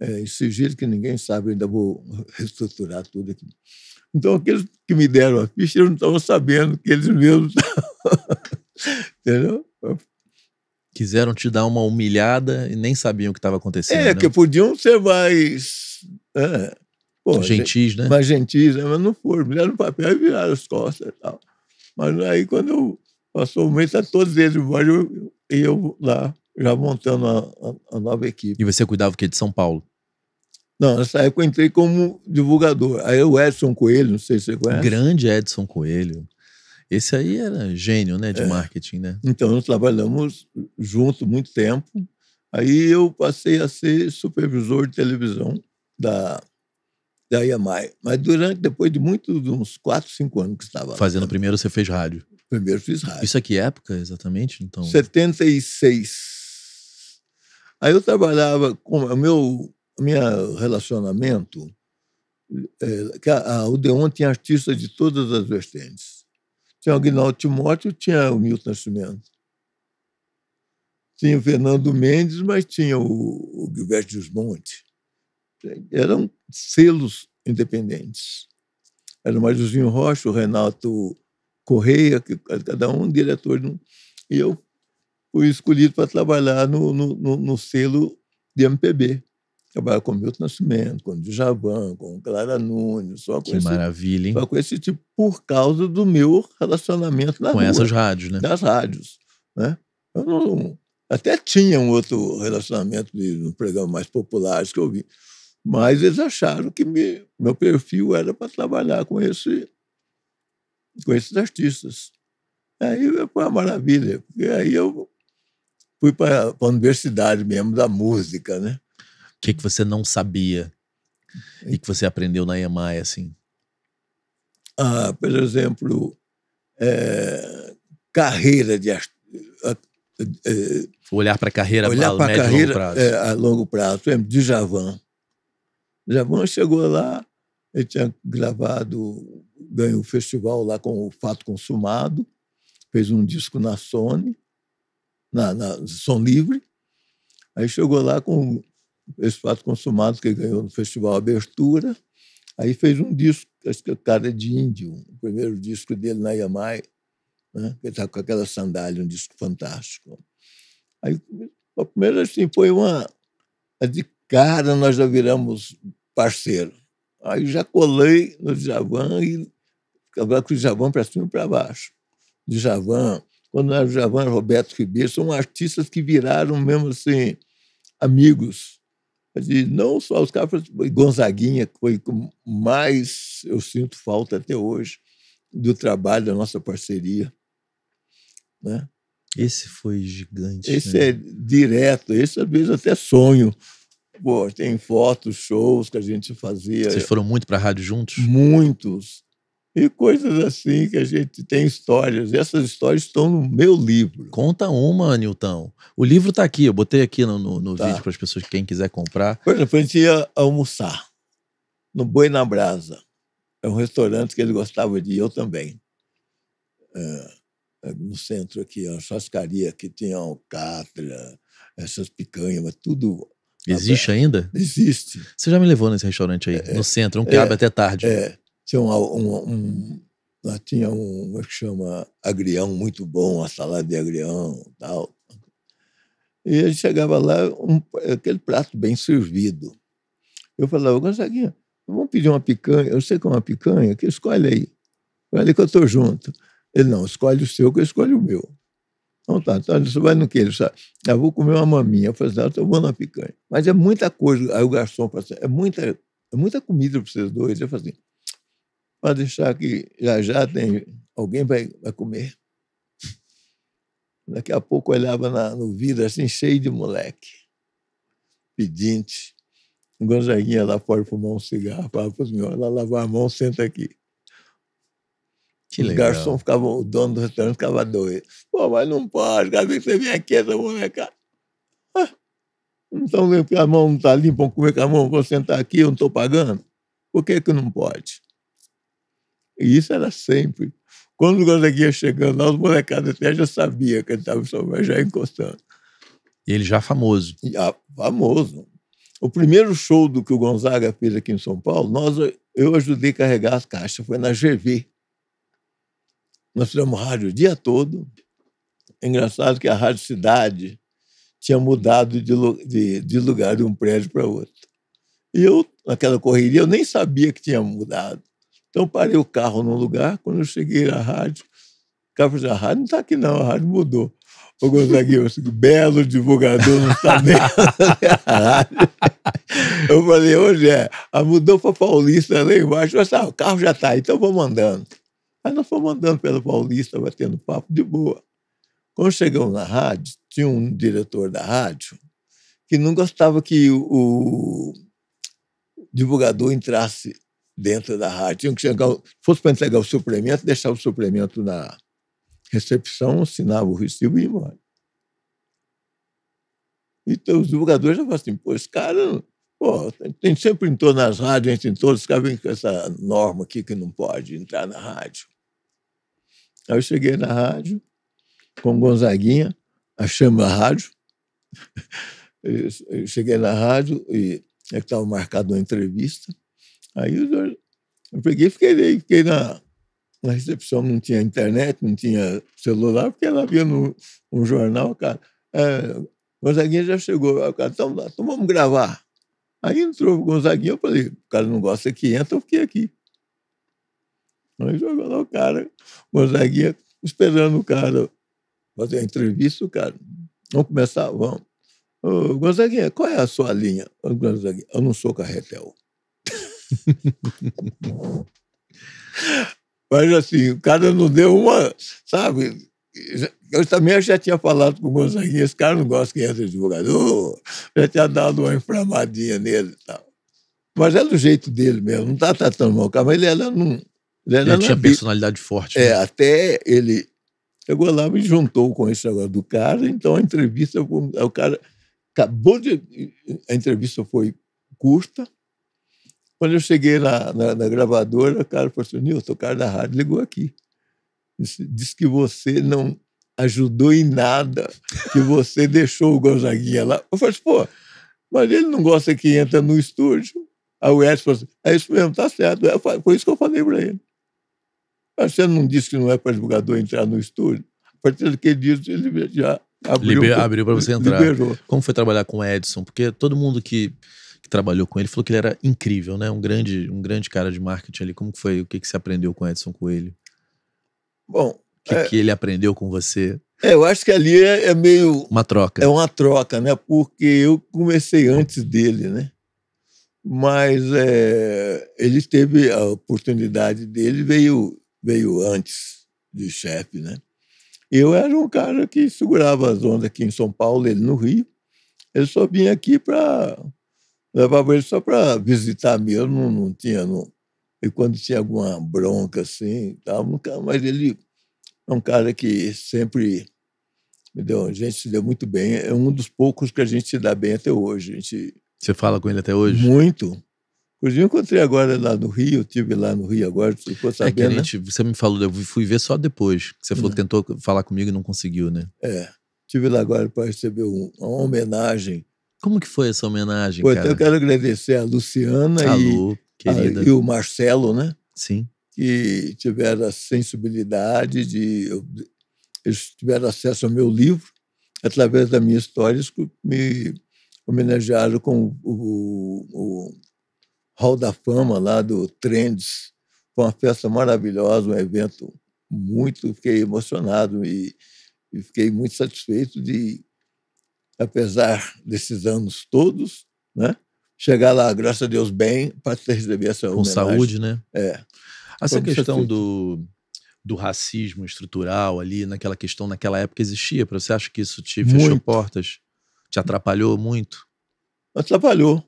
Speaker 2: é, em sigilo que ninguém sabe, ainda vou reestruturar tudo aqui. Então, aqueles que me deram a ficha, eu não estava sabendo que eles mesmos
Speaker 1: Entendeu? Quiseram te dar uma humilhada e nem sabiam o que estava acontecendo. É, né? que
Speaker 2: podiam ser mais. É, pô, gentis, gente, né? Mais gentis, né? mas não foram. Viraram o papel e viraram as costas e tal. Mas aí, quando eu, passou o mês, tá todos eles embora e eu lá, já montando a, a, a nova equipe.
Speaker 1: E você cuidava o quê? De São Paulo?
Speaker 2: Não, nessa época eu entrei como divulgador. Aí o Edson Coelho, não sei se você conhece. Grande Edson Coelho. Esse aí era gênio, né, de é. marketing, né? Então, nós trabalhamos junto muito tempo. Aí eu passei a ser supervisor de televisão da da IAMAI. Mas durante, depois de muito, uns 4, 5 anos que estava lá. Fazendo primeiro você fez rádio? Primeiro fiz rádio. Isso é que época exatamente? Então... 76. Aí eu trabalhava com o meu minha relacionamento. É, a Odeon tinha artistas de todas as vertentes. Tinha o Aguinaldo Timóteo, tinha o Milton Nascimento. Tinha o Fernando Mendes, mas tinha o, o Gilberto dos Montes. Eram selos independentes. Era o Máriozinho Rocha, o Renato Correia, que, cada um diretor. De um, e eu fui escolhido para trabalhar no, no, no, no selo de MPB trabalhava com Milton Nascimento, com Djavan, com Clara Nunes, só com, que esse, maravilha, hein? só com esse tipo, por causa do meu relacionamento na com rua, essas rádios, né? Das rádios, né? Eu não, até tinha um outro relacionamento de um programa mais populares que eu vi, mas eles acharam que me, meu perfil era para trabalhar com esse com esses artistas. Aí foi uma maravilha, porque aí eu fui para a universidade mesmo da música, né?
Speaker 1: que, que você não sabia e que
Speaker 2: você aprendeu na EMAI, assim? Ah, por exemplo, é, carreira de é,
Speaker 1: olhar para a carreira olhar a médio carreira, longo prazo. É,
Speaker 2: a longo prazo. Por Djavan. chegou lá, ele tinha gravado, ganhou o um festival lá com o Fato Consumado, fez um disco na Sony, na, na Som Livre. Aí chegou lá com esse fato consumado que ele ganhou no Festival Abertura. Aí fez um disco, acho que é Cara de Índio, o primeiro disco dele na Yamai, né? ele estava tá com aquela sandália, um disco fantástico. Aí, a primeira, assim, foi uma. De cara, nós já viramos parceiro. Aí já colei no Djavan e agora com o Djavan para cima e para baixo. Djavan, quando era o Djavan, Roberto Ribeiro, são artistas que viraram mesmo assim amigos e não só os caras, assim, Gonzaguinha foi mais, eu sinto falta até hoje, do trabalho da nossa parceria. Né?
Speaker 1: Esse foi gigante. Esse né? é
Speaker 2: direto, esse às vezes até sonho. Pô, tem fotos, shows que a gente fazia. Vocês foram muito
Speaker 1: para a rádio juntos?
Speaker 2: Muitos e coisas assim que a gente tem histórias. E essas histórias estão no meu livro. Conta uma, Nilton. O livro está aqui, eu botei aqui no, no, no tá. vídeo para
Speaker 1: as pessoas, quem quiser comprar.
Speaker 2: Por exemplo, a gente ia almoçar no Boi na Brasa. É um restaurante que ele gostava de ir, eu também. É, é no centro aqui, é uma chascaria que tinha alcatra, essas picanhas, mas
Speaker 1: tudo... Existe aberto. ainda? Existe. Você já me levou nesse restaurante aí, é, no centro, um é, que é, até tarde. É
Speaker 2: tinha um, um, um, lá tinha um, como é que chama, agrião muito bom, uma salada de agrião tal. E a gente chegava lá, um, aquele prato bem servido. Eu falava, Gonzaguinha, vamos pedir uma picanha, eu sei que é uma picanha, que escolhe aí. Escolhe que eu estou junto. Ele, não, escolhe o seu que eu escolho o meu. Então tá, então você vai no que? Ele sabe, eu ah, vou comer uma maminha. Eu falei, assim, ah, estou então na picanha. Mas é muita coisa, aí o garçom falou assim, é muita, é muita comida para vocês dois. Eu falei assim, Pode deixar que já já tem, alguém vai, vai comer. Daqui a pouco olhava na, no vidro assim, cheio de moleque, pedinte. O Gonzaguinha lá fora fumar um cigarro, falava para o senhor, lá lavar a mão, senta aqui. Que garçom ficava o dono do restaurante ficava doido. Pô, mas não pode, cada que você vem aqui, essa moleca, Ah, não estão vendo que a mão não está limpa, vão comer com a mão, vou sentar aqui, eu não estou pagando. Por que que não pode? E isso era sempre. Quando o Gonzaga ia chegando nós molecados até já sabia que ele estava em São Paulo, já encostando. E ele já famoso. Já ah, famoso. O primeiro show do que o Gonzaga fez aqui em São Paulo, nós, eu ajudei a carregar as caixas, foi na GV. Nós fizemos rádio o dia todo. É engraçado que a Rádio Cidade tinha mudado de, de, de lugar de um prédio para outro. E eu, naquela correria, eu nem sabia que tinha mudado. Então, parei o carro num lugar, quando eu cheguei na rádio, o cara falou assim, a rádio não está aqui não, a rádio mudou. O Gonzaguinho, belo divulgador, não está bem. eu falei, hoje é, a mudou para Paulista lá embaixo, mas, ah, o carro já está, então vamos andando. Aí nós fomos andando pela Paulista, batendo papo de boa. Quando chegamos na rádio, tinha um diretor da rádio que não gostava que o, o divulgador entrasse dentro da rádio. Tinha que chegar, fosse para entregar o suplemento, deixava o suplemento na recepção, assinava o recibo e ia embora. Então os divulgadores já falaram assim, pô, esse cara. Pô, tem sempre em torno das rádios, entre todos, os caras vêm com essa norma aqui que não pode entrar na rádio. Aí eu cheguei na rádio com Gonzaguinha, chama a rádio. eu cheguei na rádio e é estava marcado uma entrevista. Aí eu, eu peguei e fiquei, fiquei na, na recepção, não tinha internet, não tinha celular, porque ela via no, um jornal, cara. É, Gonzaguinha já chegou, o cara, então, então vamos gravar. Aí entrou o Gonzaguinha, eu falei, o cara não gosta que entra, eu fiquei aqui. Aí jogou lá o cara, o Gonzaguinha, esperando o cara fazer a entrevista, o cara, vamos começar, vamos. Ô, Gonzaguinha, qual é a sua linha? Ô, Gonzaguinha, eu não sou carretel. Mas assim, o cara não deu uma, sabe? Eu também já tinha falado com o Gonzaguinha, esse cara não gosta que entra jogador. já tinha dado uma inflamadinha nele e tal. Mas é do jeito dele mesmo, não está tratando mal o cara, mas ele era num. Ele, era ele tinha bico.
Speaker 1: personalidade forte. É, né?
Speaker 2: até ele chegou lá, me juntou com esse negócio do cara, então a entrevista, o cara acabou de. A entrevista foi curta, quando eu cheguei na, na, na gravadora, o cara falou assim: Nilson, o cara da rádio ligou aqui. Disse, disse que você não ajudou em nada, que você deixou o Gonzaguinha lá. Eu falei assim, pô, mas ele não gosta que entra no estúdio. A Edson falou assim: é isso mesmo, tá certo. Foi isso que eu falei para ele. Você não disse que não é para divulgador entrar no estúdio? A partir do que ele já abriu. Liber, abriu para você entrar. Liberou.
Speaker 1: Como foi trabalhar com o Edson? Porque todo mundo que que trabalhou com ele, falou que ele era incrível, né? Um grande, um grande cara de marketing ali. Como que foi? O que, que você aprendeu com Edson Coelho? Bom. O que, é... que ele aprendeu com
Speaker 2: você? É, eu acho que ali é, é, meio. Uma troca. É uma troca, né? Porque eu comecei antes dele, né? Mas é, ele teve a oportunidade dele, veio, veio antes de chefe, né? Eu era um cara que segurava as ondas aqui em São Paulo, ele no Rio. Ele só vinha aqui para levava ele só para visitar mesmo, não, não tinha. Não. E quando tinha alguma bronca assim, tava nunca, mas ele é um cara que sempre me deu, a gente se deu muito bem. É um dos poucos que a gente se dá bem até hoje. A gente, Você fala com ele até hoje? Muito. Inclusive, eu encontrei agora lá no Rio, tive lá no Rio agora, você ficou sabendo. É que a né? gente,
Speaker 1: né? você me falou, eu fui ver só depois. Você falou que uhum. tentou falar comigo e não conseguiu, né?
Speaker 2: É. Tive lá agora para receber um, uma homenagem como que foi essa homenagem, Pô, cara? Então eu quero agradecer a Luciana tá a Lu, e, a, e o Marcelo, né? Sim. Que tiveram a sensibilidade de... eles tiveram acesso ao meu livro, através da minha história, eles me homenagearam com o, o, o Hall da Fama lá do Trends. Foi uma festa maravilhosa, um evento muito. Fiquei emocionado e, e fiquei muito satisfeito de apesar desses anos todos, né? Chegar lá, graças a Deus, bem, para receber essa Com homenagem. saúde, né? É. Essa questão
Speaker 1: do, do racismo estrutural ali, naquela questão, naquela época existia? Para Você acha que isso te muito. fechou portas? Te atrapalhou muito?
Speaker 2: Atrapalhou.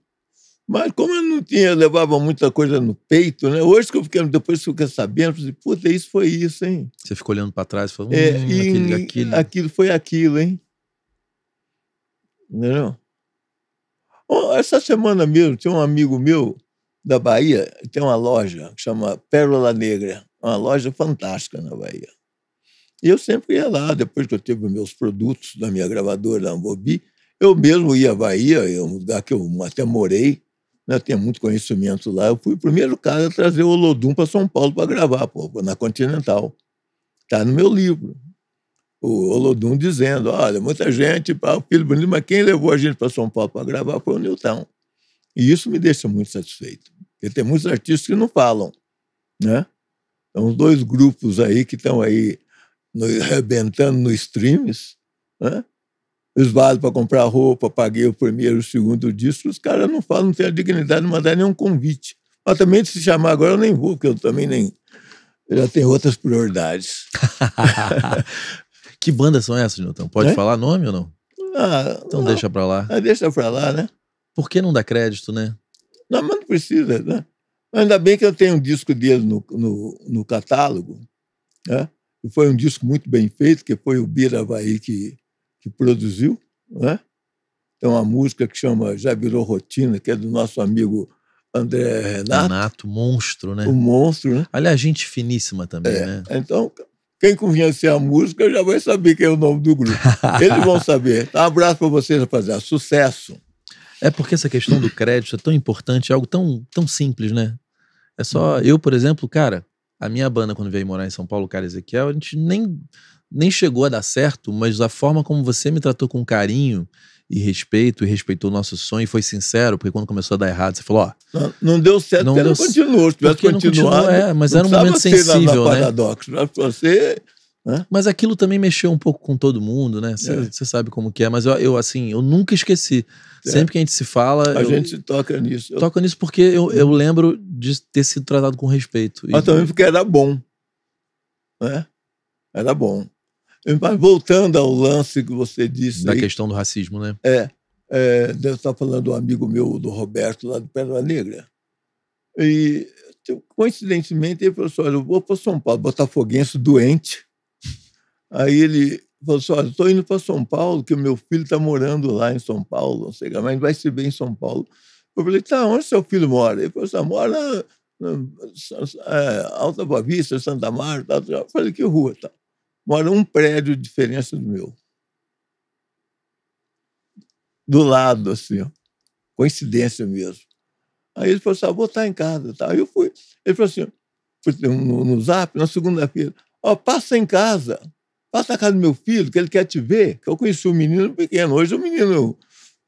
Speaker 2: Mas como eu não tinha, eu levava muita coisa no peito, né? Hoje que eu fiquei, depois que eu fiquei sabendo, eu falei, assim, puta, isso foi isso, hein?
Speaker 1: Você ficou olhando para trás e falou, é, hum, é, aquele...
Speaker 2: aquilo foi aquilo, hein? Entendeu? É essa semana mesmo, tem um amigo meu da Bahia, tem uma loja que chama Pérola Negra, uma loja fantástica na Bahia. E eu sempre ia lá, depois que eu tive meus produtos da minha gravadora, da Ambobi, eu mesmo ia à Bahia, é um lugar que eu até morei, né, tinha muito conhecimento lá. Eu fui o primeiro cara a trazer o Olodum para São Paulo para gravar, pô, na Continental. Está no meu livro o Olodum dizendo: olha, muita gente, o filho bonito, mas quem levou a gente para São Paulo para gravar foi o Nilton. E isso me deixa muito satisfeito. Porque tem muitos artistas que não falam. Né? Então, os dois grupos aí que estão aí no, nos streams, né? os vales para comprar roupa, paguei o primeiro, o segundo disco, os caras não falam, não têm a dignidade de mandar nenhum convite. Mas também se chamar agora eu nem vou, porque eu também nem. Eu já tenho outras prioridades. Que bandas
Speaker 1: são essas, Nilton? Pode é? falar nome ou não? Ah, então não. deixa pra lá. Ah, deixa pra lá, né?
Speaker 2: Por que não dá crédito, né?
Speaker 1: Não, mas não precisa, né?
Speaker 2: Mas ainda bem que eu tenho um disco dele no, no, no catálogo, né? E foi um disco muito bem feito, que foi o Biravaí que, que produziu, né? Tem é uma música que chama Já Virou Rotina, que é do nosso amigo André Renato. Renato,
Speaker 1: monstro, né? O monstro, né? Aliás, gente finíssima
Speaker 2: também, é. né? Então, quem conhecer a música já vai saber quem é o nome do grupo. Eles vão saber. Então, um abraço para vocês, rapaziada. Sucesso!
Speaker 1: É porque essa questão do crédito é tão importante, é algo tão, tão simples, né? É só. Uhum. Eu, por exemplo, cara, a minha banda, quando veio morar em São Paulo, Cara Ezequiel, a gente nem, nem chegou a dar certo, mas a forma como você me tratou com carinho e respeito, e respeitou o nosso sonho, e foi sincero, porque quando começou a dar errado, você falou, ó...
Speaker 2: Não, não deu certo, não, deu... continuou. Se tivesse continuado... é, mas era um momento sensível, na, na né? Paradoxo, né? você...
Speaker 1: Né? Mas aquilo também mexeu um pouco com todo mundo, né? Você é. sabe como que é, mas eu, eu, assim, eu nunca esqueci. É. Sempre que a gente se fala. A eu, gente toca nisso. Eu... Toca nisso porque eu, eu lembro de ter sido tratado com respeito. Mas e... também
Speaker 2: porque era bom. Né? Era bom. Mas voltando ao lance que você disse. Da aí, questão do racismo, né? É. é eu estava tá falando do amigo meu, do Roberto, lá do Pedra Negra. E, tipo, coincidentemente, ele falou assim: olha, eu vou para São Paulo, botafoguense doente. Aí ele falou assim: olha, estou indo para São Paulo, que o meu filho está morando lá em São Paulo, não sei, mas vai se ver em São Paulo. Eu falei: tá, onde seu filho mora? Ele falou assim: ah, mora na, na, na, é, na Alta Boa Vista, Santa Marta. Eu falei: que rua? Tá? mora um prédio de diferença do meu. Do lado, assim, ó. coincidência mesmo. Aí ele falou assim: ah, vou estar em casa. Tá? Aí eu fui. Ele falou assim: no, no zap, na segunda-feira, ó, passa em casa, passa na casa do meu filho, que ele quer te ver. Que eu conheci um menino pequeno. Hoje o um menino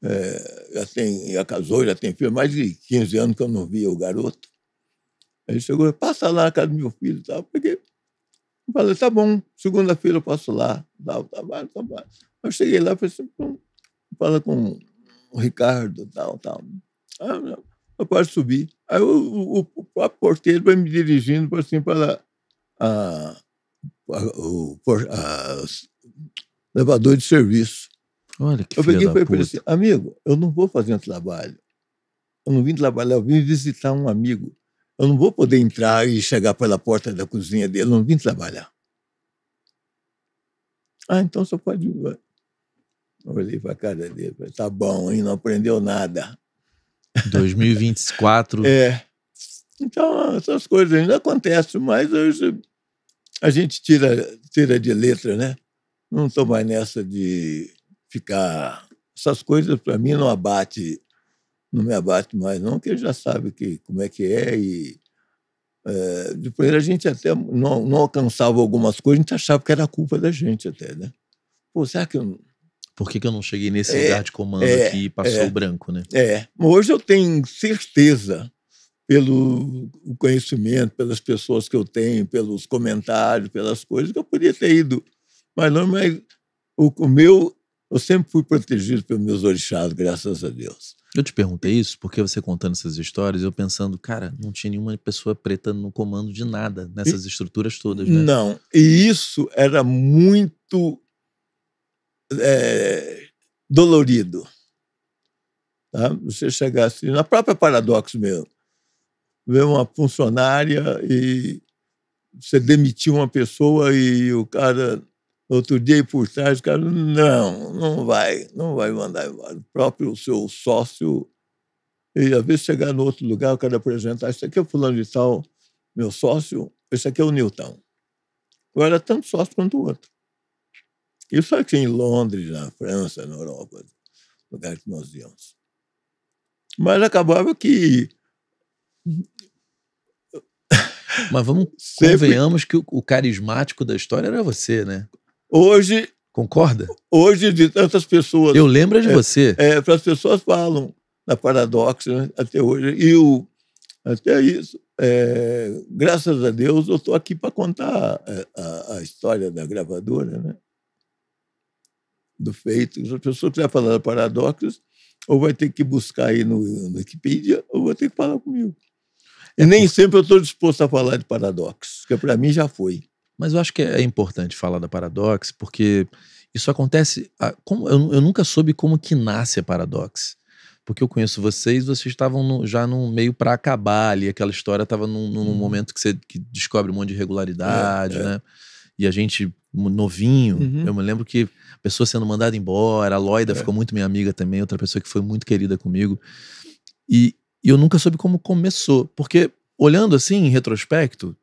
Speaker 2: é, já, tem, já casou, já tem filho, mais de 15 anos que eu não via o garoto. Aí chegou, passa lá na casa do meu filho tá? porque eu falei, tá bom, segunda-feira eu posso lá, dá o trabalho, tá Eu cheguei lá, falei assim, fala com o Ricardo, tal, tal. Ah, eu posso subir. Aí o, o, próprio porteiro vai me dirigindo assim, para a, a, o a, elevador de serviço. Olha que Eu peguei e falei assim, amigo, eu não vou fazer um trabalho. Eu não vim trabalhar, eu vim visitar um amigo. Eu não vou poder entrar e chegar pela porta da cozinha dele, eu não vim trabalhar. Ah, então só pode ir. Eu olhei para a cara dele, falei, tá bom, hein? não aprendeu nada.
Speaker 1: 2024. é.
Speaker 2: Então, essas coisas ainda acontecem, mas hoje a gente tira, tira de letra, né? Não estou mais nessa de ficar. Essas coisas, para mim, não abate não me abate mais, não, que ele já sabe que, como é que é. E, é, depois a gente até não, não, alcançava algumas coisas, a gente achava que era culpa da gente até, né? Pô, será que eu... Por
Speaker 1: que, que eu não cheguei nesse é, lugar de comando é, aqui e passou é. o branco,
Speaker 2: né? É, hoje eu tenho certeza, pelo conhecimento, pelas pessoas que eu tenho, pelos comentários, pelas coisas, que eu podia ter ido. Mas não, mas o, o meu, eu sempre fui protegido pelos meus orixás, graças a Deus.
Speaker 1: Eu te perguntei isso porque você contando essas histórias, eu pensando, cara, não tinha nenhuma pessoa preta no comando
Speaker 2: de nada nessas e,
Speaker 1: estruturas todas, né? Não,
Speaker 2: e isso era muito é, dolorido. Tá? Você chegasse na própria paradoxo mesmo, ver uma funcionária e você demitir uma pessoa e o cara Outro dia, e por trás, o cara, não, não vai, não vai mandar embora. O próprio seu sócio, e às vezes chegar no outro lugar, o cara apresentar, isso aqui é o fulano de tal, meu sócio, esse aqui é o Newton. Eu era tanto sócio quanto o outro. Isso aqui em Londres, na França, na Europa, lugar que nós íamos. Mas acabava que
Speaker 1: mas vamos Sempre. convenhamos que o, o, carismático da história era você, né?
Speaker 2: Hoje. Concorda? Hoje, de tantas pessoas. Eu lembro é, de você. É, as pessoas falam da paradoxo né, até hoje. E o, até isso, é, graças a Deus, eu estou aqui para contar a, é, a, a, história da gravadora, né? do feito. se a pessoa quiser falar paradoxos, ou vai ter que buscar aí no, no Wikipedia, ou vai ter que falar comigo. E é nem sempre eu estou disposto a falar de paradoxos, porque para mim já foi. Mas eu acho que é, é importante falar da Paradox, porque
Speaker 1: isso acontece. A, ah, como, eu, eu, nunca soube como que nasce a Paradox. Porque eu conheço vocês, vocês estavam no, já no meio para acabar ali, aquela história estava num, num, uhum. momento que você que descobre um monte de irregularidade, é, é. né? E a gente novinho, uhum. eu me lembro que pessoa sendo mandada embora, a Loida é. ficou muito minha amiga também, outra pessoa que foi muito querida comigo. E, e eu nunca soube como começou, porque olhando assim em retrospecto,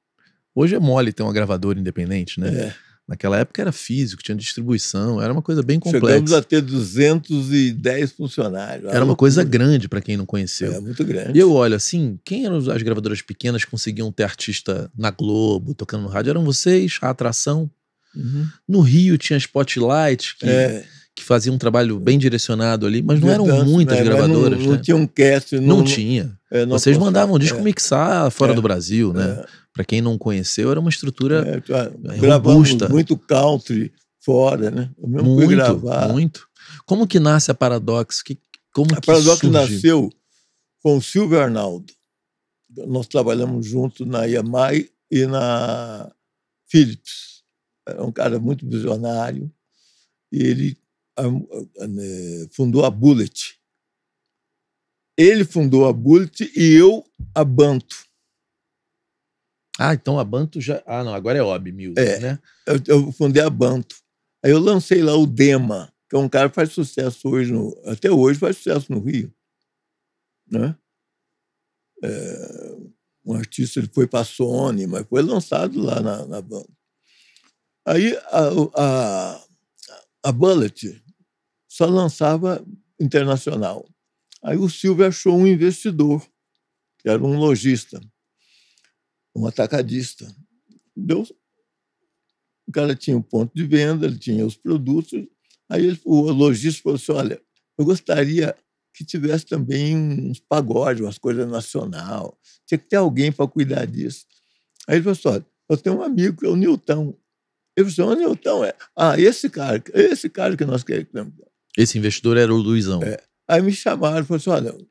Speaker 1: Hoje é mole ter uma gravadora independente, né? É. Naquela época era físico, tinha distribuição, era uma coisa bem complexa. Chegamos a
Speaker 2: ter 210 funcionários. Era, uma coisa
Speaker 1: grande para quem não conheceu. É muito grande. E eu olho assim, quem eram as gravadoras pequenas que conseguiam ter artista na Globo, tocando no rádio? Eram vocês, a atração. Uhum. No Rio tinha Spotlight, que é que faziam um trabalho bem direcionado ali, mas não né, eram muitas né? gravadoras. Não, não né? tinha um
Speaker 2: cast. Não, não tinha.
Speaker 1: É, não Vocês mandavam um disco é. mixar fora é. do Brasil, né? É. Para quem não conheceu, era uma estrutura é, tá, é, robusta. muito
Speaker 2: country fora, né? mesmo muito, gravar. muito. Como que nasce a Paradox? Que, como a que Paradox surge? nasceu com o Silvio Arnaldo. Nós trabalhamos juntos na Yamai e na Philips. Era um cara muito visionário. E ele fundou a Bullet. Ele fundou a Bullet e eu a Banto. Ah, então a Banto já. Ah, não, agora é Ob Music, é, né? Eu, eu, fundei a Banto. Aí eu lancei lá o Dema, que é um cara que faz sucesso hoje, no, até hoje faz sucesso no Rio. Né? É, um artista, ele foi para a Sony, mas foi lançado lá na, na Banto. Aí a, a, a Bullet só lançava internacional. Aí o Silvio achou um investidor, que era um lojista, um atacadista. Deu... O cara tinha o um ponto de venda, ele tinha os produtos. Aí ele, o lojista falou assim: olha, eu gostaria que tivesse também uns pagodes, umas coisas nacional. Tinha que ter alguém para cuidar disso. Aí ele falou assim: olha, eu tenho um amigo que é o Nilton. Ele falou assim: o Nilton é. Ah, esse cara, esse cara que nós queremos.
Speaker 1: Esse investidor era o Luizão. É.
Speaker 2: Aí me chamaram e falaram assim: olha,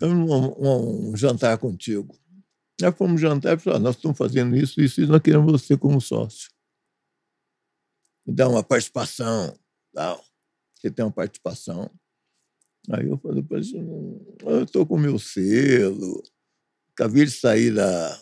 Speaker 2: vamos vou um, jantar contigo. Aí fomos jantar e falaram: nós estamos fazendo isso, isso, e nós queremos você como sócio. Me dá uma participação. Tal. Você tem uma participação. Aí eu falei para assim, hum, eu estou com meu selo, acabei de sair da,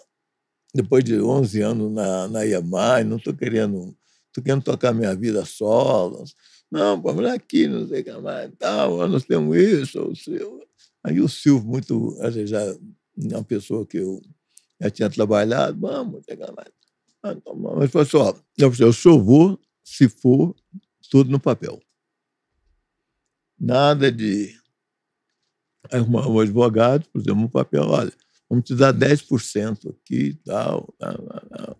Speaker 2: depois de 11 anos na, na IAMAI, não estou querendo, querendo tocar minha vida solo. Não, vamos aqui, não sei o que mais, tal, nós temos isso. O Silvio. Aí o Silvio, muito, já uma pessoa que eu já tinha trabalhado, vamos, não sei o que mais. Mas foi só, eu falei, eu só vou se for tudo no papel. Nada de arrumar um advogado, por exemplo, um papel, olha, vamos te dar 10% aqui e tal. tal, tal, tal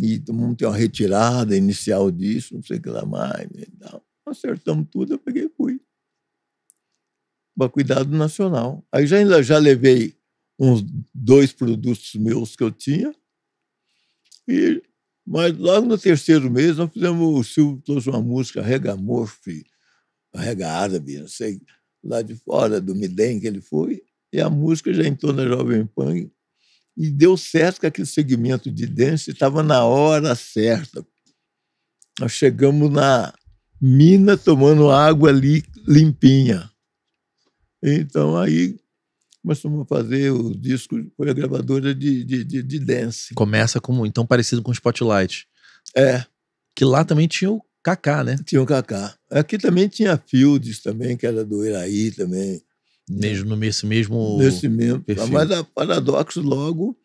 Speaker 2: e todo mundo tem uma retirada inicial disso, não sei o que lá mais e Acertamos tudo, eu peguei e fui. Para cuidado nacional. Aí já, já levei uns dois produtos meus que eu tinha, e, mas logo no terceiro mês nós fizemos, o Silvio trouxe uma música, Rega Morfe, Rega Árabe, não sei, lá de fora do Midem que ele foi, e a música já entrou na Jovem Pan e deu certo que aquele segmento de dance estava na hora certa. Nós chegamos na mina tomando água ali limpinha. Então aí começamos a fazer o disco, foi a gravadora de, de, de, de dance.
Speaker 1: Começa como, então, parecido com o Spotlight. É. Que lá também tinha o Kaká, né? Tinha o Kaká.
Speaker 2: Aqui também tinha Fields também, que era do Iraí também. Mesmo nesse mesmo. Nesse mesmo. Tá, mas a paradoxo, logo,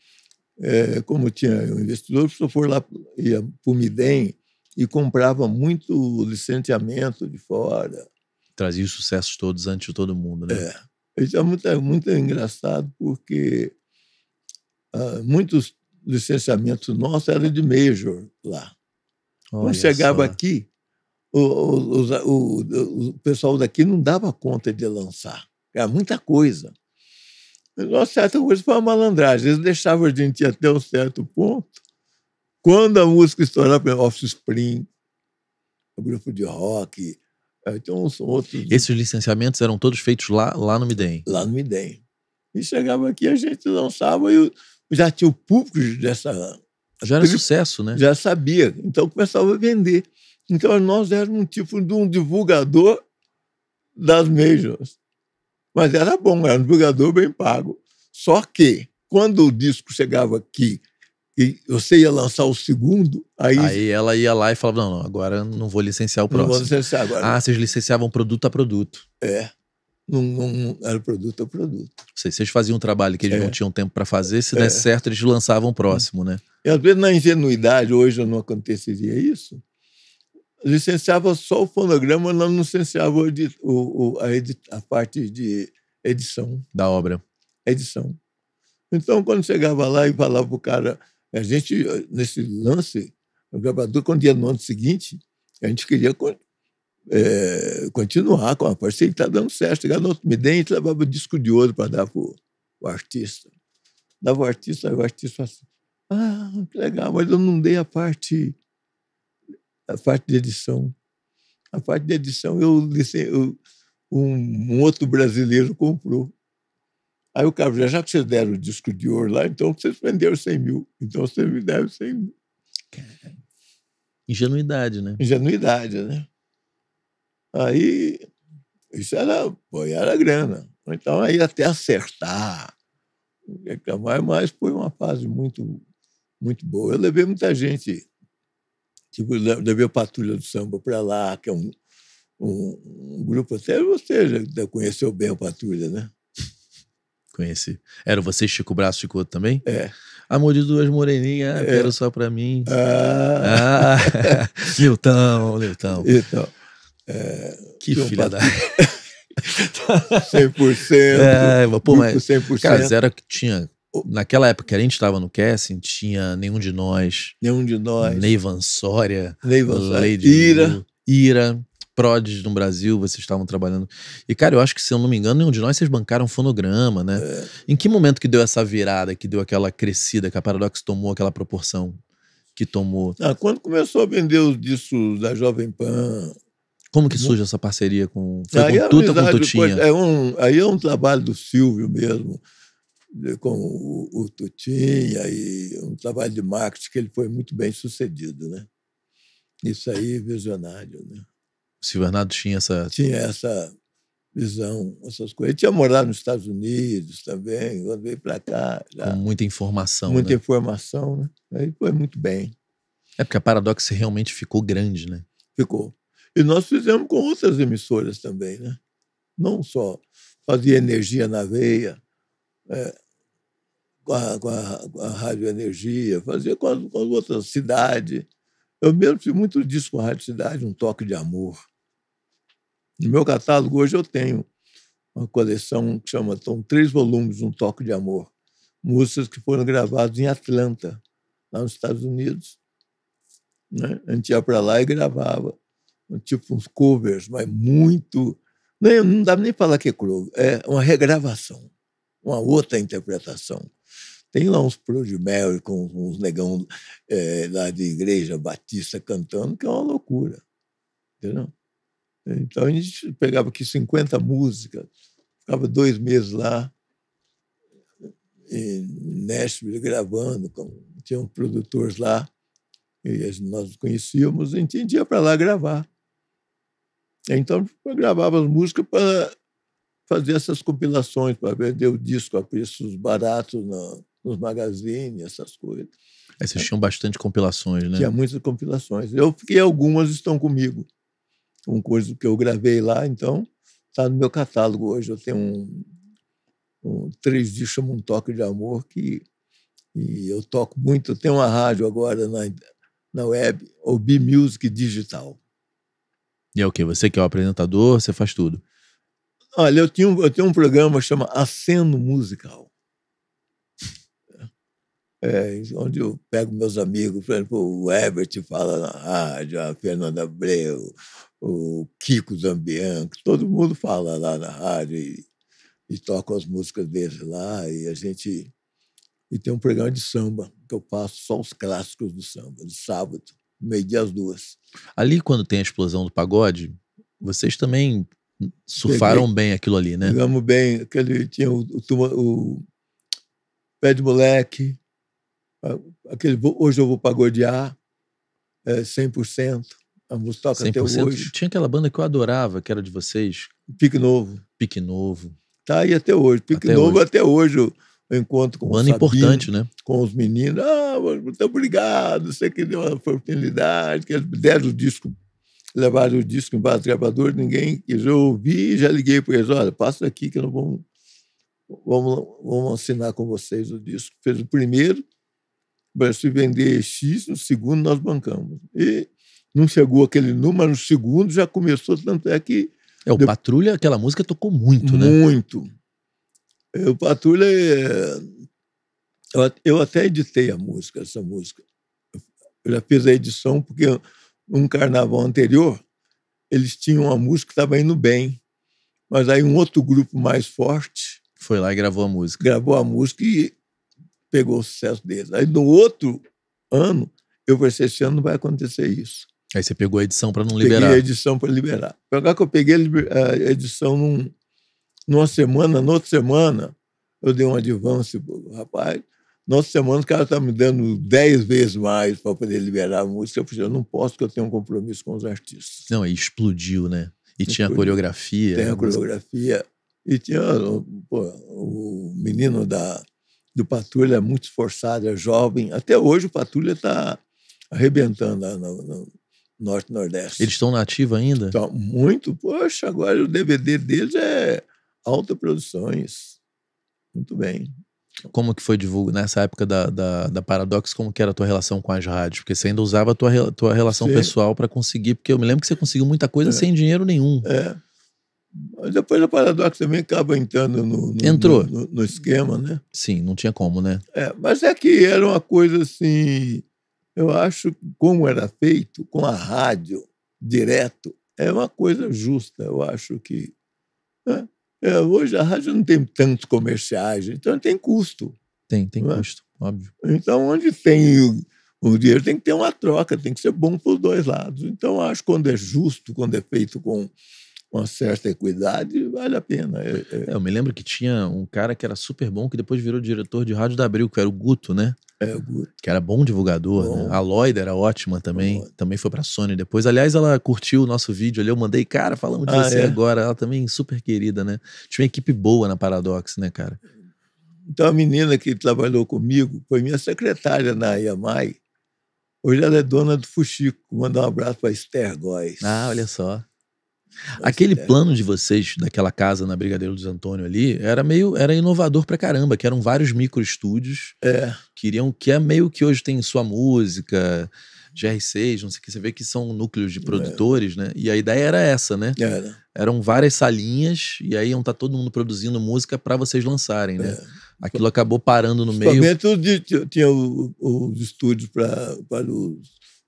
Speaker 2: é, como tinha um investidor, o professor for lá, ia para o Midem e comprava muito licenciamento de fora. Trazia os sucessos todos antes de todo mundo, né? É. Isso é muito, é muito engraçado, porque ah, muitos licenciamentos nossos eram de major lá. Olha Quando chegava só. aqui, o, o, o, o pessoal daqui não dava conta de lançar. Era é muita coisa. Uma é certa coisa foi uma malandragem. Eles deixavam a gente ir até um certo ponto. Quando a música estourava, por exemplo, Offspring, o grupo de rock, é, então são outros. Esses
Speaker 1: licenciamentos eram todos feitos lá, lá no Midem? Lá no
Speaker 2: Midem. E chegava aqui, a gente lançava e já tinha o público dessa. Já era sucesso, né? Já sabia. Então começava a vender. Então nós éramos um tipo de um divulgador das majors. Mas era bom, era um jogador bem pago. Só que, quando o disco chegava aqui e você ia lançar o segundo,
Speaker 1: aí. Aí ela ia lá e falava: não, não agora não vou licenciar o próximo. Não vou licenciar agora. Ah, vocês licenciavam produto a produto.
Speaker 2: É. Não, não, era produto a produto.
Speaker 1: Sei, vocês faziam um trabalho que eles é. não tinham tempo para fazer, se é. desse certo, eles lançavam o próximo, né?
Speaker 2: E às vezes na ingenuidade, hoje não aconteceria isso, licenciava só o fonograma, não licenciava o, o, a, a, parte de edição. Da obra. Edição. Então, quando chegava lá e falava para o cara, a gente, nesse lance, o gravador, quando ia no ano seguinte, a gente queria é, continuar com a parceria que está dando certo. Chegava no me dente, levava disco de ouro para dar para o artista. Dava o artista, o artista assim, ah, que legal, mas eu não dei a parte a parte de edição. A parte de edição eu, eu um, um, outro brasileiro comprou. Aí o cara já, já que vocês deram o disco de ouro lá, então vocês venderam 100 mil. Então vocês me deram 100 mil. ingenuidade, né? Ingenuidade, né? Aí, isso era, pô, era grana. Então, aí até acertar, reclamar, é mas foi uma fase muito, muito boa. Eu levei muita gente tipo da, a Patrulha do Samba para lá, que é um, um, um, grupo até você já conheceu bem a Patrulha, né?
Speaker 1: Conheci. Era você, Chico Braço, Chico também? É. Amor de duas moreninhas, é. quero só pra mim. Ah. ah.
Speaker 2: Leutão. Então, é, que filha da... 100%. É, pô, mas, 100%. Cara, era que tinha
Speaker 1: naquela época que a gente estava no casting, tinha nenhum de nós. Nenhum de nós. Neivan Sória. Neivan Sória. Ira. Lu, Ira. Prods no Brasil, vocês estavam trabalhando. E, cara, eu acho que, se eu não me engano, nenhum de nós vocês bancaram fonograma, né? É. Em que momento que deu essa virada, que deu aquela crescida, que a Paradox tomou aquela proporção que tomou? Ah,
Speaker 2: quando começou a vender os discos da Jovem Pan, como que uhum. surge essa parceria com, foi aí com Tuta, com Tutinha? é um, aí é um trabalho do Silvio mesmo com o, o Tutinha e um trabalho de marketing que ele foi muito bem sucedido, né? Isso aí, visionário, né?
Speaker 1: O Silvernado tinha essa... Tinha
Speaker 2: essa visão, essas coisas. Ele tinha morado nos Estados Unidos também, quando veio para cá... Já... Com muita informação, Muita né? informação, né? Aí foi muito bem.
Speaker 1: É porque a Paradox realmente ficou grande, né?
Speaker 2: Ficou. E nós fizemos com outras emissoras também, né? Não só fazia energia na veia, é, com a, com a, com a Rádio Energia, fazia com as, com as outras cidades. Eu mesmo fiz muito disco com a Rádio Cidade, um toque de amor. No meu catálogo hoje eu tenho uma coleção que chama são três volumes, um toque de amor, músicas que foram gravadas em Atlanta, lá nos Estados Unidos. Né? A gente ia para lá e gravava, tipo uns covers, mas muito não dá nem falar que é cru, é uma regravação, uma outra interpretação. Tem lá uns Pro de Mary com uns negão é, lá de igreja batista cantando, que é uma loucura. Entendeu? Então a gente pegava aqui 50 músicas, ficava dois meses lá em Nashville gravando, com, tinham produtores lá e nós conhecíamos, a gente ia para lá gravar. Então eu gravava as músicas para fazer essas compilações, para vender o disco a preços baratos não nos magazines, essas coisas.
Speaker 1: Aí vocês é. tinham bastante compilações, né? Tinha muitas
Speaker 2: compilações. Eu fiquei, algumas estão comigo. Um coisa que eu gravei lá, então, está no meu catálogo hoje. Eu tenho um, um três discos, chama Um Toque de Amor, que e eu toco muito. Tem uma rádio agora na, na web, o B-Music Digital.
Speaker 1: E é o quê? Você que é o apresentador, você faz tudo?
Speaker 2: Olha, eu, tenho um, eu tenho um programa chama Aceno Musical. É, onde eu pego meus amigos, por exemplo, o Herbert fala na rádio, a Fernanda Abreu, o Kiko Zambianco, todo mundo fala lá na rádio e, e toca as músicas deles lá, e a gente. E tem um programa de samba, que eu faço só os clássicos do samba, de sábado, meio-dia às duas.
Speaker 1: Ali, quando tem a explosão do pagode, vocês também surfaram Peguei, bem aquilo ali, né? Pegamos
Speaker 2: bem, aquele, tinha o, o, o Pé de Moleque, ah, aquele, hoje eu vou pagodear é, 100%. A música toca 100%, até hoje.
Speaker 1: Tinha aquela banda que eu adorava, que era de vocês. Pique Novo. Pique Novo.
Speaker 2: Tá aí até hoje. Pique até Novo hoje. até hoje. Eu, eu encontro com banda o Sabino, importante, né? Com os meninos. Ah, muito obrigado. Você que deu uma oportunidade. Que eles deram o disco, levaram o disco embaixo do gravador. Ninguém quis ouvir. Já liguei para eles. Olha, passa aqui que nós vamos, vamos, vamos assinar com vocês o disco. Fez o primeiro mas se vender X, no segundo nós bancamos. E não chegou aquele número, no segundo já começou, tanto é que. É, o de... Patrulha, aquela música tocou muito, muito. né? Muito. É, o Patrulha. É, eu, até editei a música, essa música. Eu já fiz a edição, porque um carnaval anterior, eles tinham uma música que estava indo bem. Mas aí um outro grupo mais forte. Foi lá e gravou a música. Gravou a música e pegou o sucesso deles. Aí no outro ano, eu pensei, assim, esse ano não vai acontecer isso. Aí você pegou a edição para não liberar. Peguei a edição para liberar. Agora que eu peguei a edição num, numa semana, na outra semana, eu dei um advance pro rapaz. Na outra semana, o cara está me dando dez vezes mais para poder liberar a música. Eu falei, assim, eu não posso, porque eu tenho um compromisso com os artistas.
Speaker 1: Não, aí explodiu, né? E explodiu. tinha a coreografia. Tem a coreografia.
Speaker 2: E tinha pô, o menino da do Patrulha é muito esforçado, é jovem. Até hoje o Patrulha está arrebentando lá no, no Norte Nordeste. Eles estão na ativa ainda? estão muito. Poxa, agora o DVD deles é Alta Produções. Muito bem.
Speaker 1: Como que foi divulgado nessa época da, da, da, Paradox? Como que era a tua relação com as rádios? Porque você ainda usava a tua, tua relação Sim. pessoal para conseguir, porque eu me lembro que você conseguiu muita coisa é. sem dinheiro nenhum. É
Speaker 2: depois a Paradox também acaba entrando no, no Entrou. No, no, esquema, né? Sim, não tinha como, né? É, mas é que era uma coisa assim, eu acho como era feito com a rádio direto, é uma coisa justa, eu acho que. Né? É, hoje a rádio não tem tantos comerciais, então tem custo. Tem, tem né? custo, óbvio. Então, onde tem o, o dinheiro, tem que ter uma troca, tem que ser bom para os dois lados. Então, acho que quando é justo, quando é feito com uma certa equidade, vale a pena. É, é, é... Eu me
Speaker 1: lembro que tinha um cara que era super bom, que depois virou diretor de Rádio da Abril, que era o Guto, né? É, o Guto. Que era bom divulgador, né? bom. Né? A Lloyd era ótima também, bom. também foi pra Sony depois. Aliás, ela curtiu o nosso vídeo ali, eu mandei, cara, falamos de ah, você é? agora. Ela também super querida, né? Tinha uma equipe boa
Speaker 2: na Paradox, né, cara? Então a menina que trabalhou comigo foi minha secretária na IAMAI. Hoje ela é dona do Fuxico. Mandar um abraço para Esther Góes. Ah, olha só.
Speaker 1: Aquele ideia. É. plano de vocês, daquela casa na Brigadeiro dos Antônio ali, era meio era inovador pra caramba, que eram vários microestúdios. É. Queriam, que é meio que hoje tem sua música, GR6, não sei o que. Você vê que são núcleos de é. produtores, é. né? E a ideia era essa, né? Era. Eram várias salinhas, e aí iam estar tá todo mundo produzindo música para vocês lançarem, né? É. Aquilo acabou parando no meio.
Speaker 2: De, tinha os estúdios para os,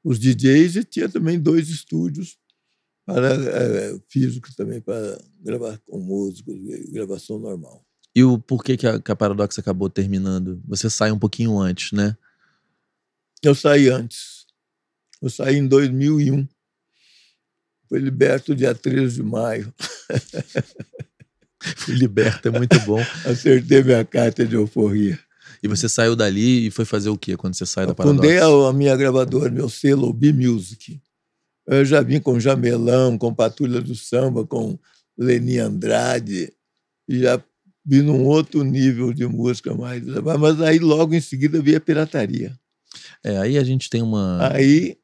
Speaker 2: os DJs e tinha também dois estúdios para é, é, físico também, para gravar com músicos, gravação normal.
Speaker 1: E o porquê que a, que a Paradox acabou terminando? Você sai um pouquinho antes, né?
Speaker 2: Eu saí antes. Eu saí em 2001. Foi liberto dia 13 de maio. Fui liberto, é muito bom. Acertei minha carta de euforia.
Speaker 1: E você saiu dali e foi fazer o quê quando você sai da Paradox? Fundei
Speaker 2: a, a minha gravadora, meu selo, B-Music. Eu já vim com Jamelão, com Patrulha do Samba, com Leni Andrade, e já vi num outro nível de música mais. Mas aí logo em seguida veio a pirataria. É, aí a gente tem uma. Aí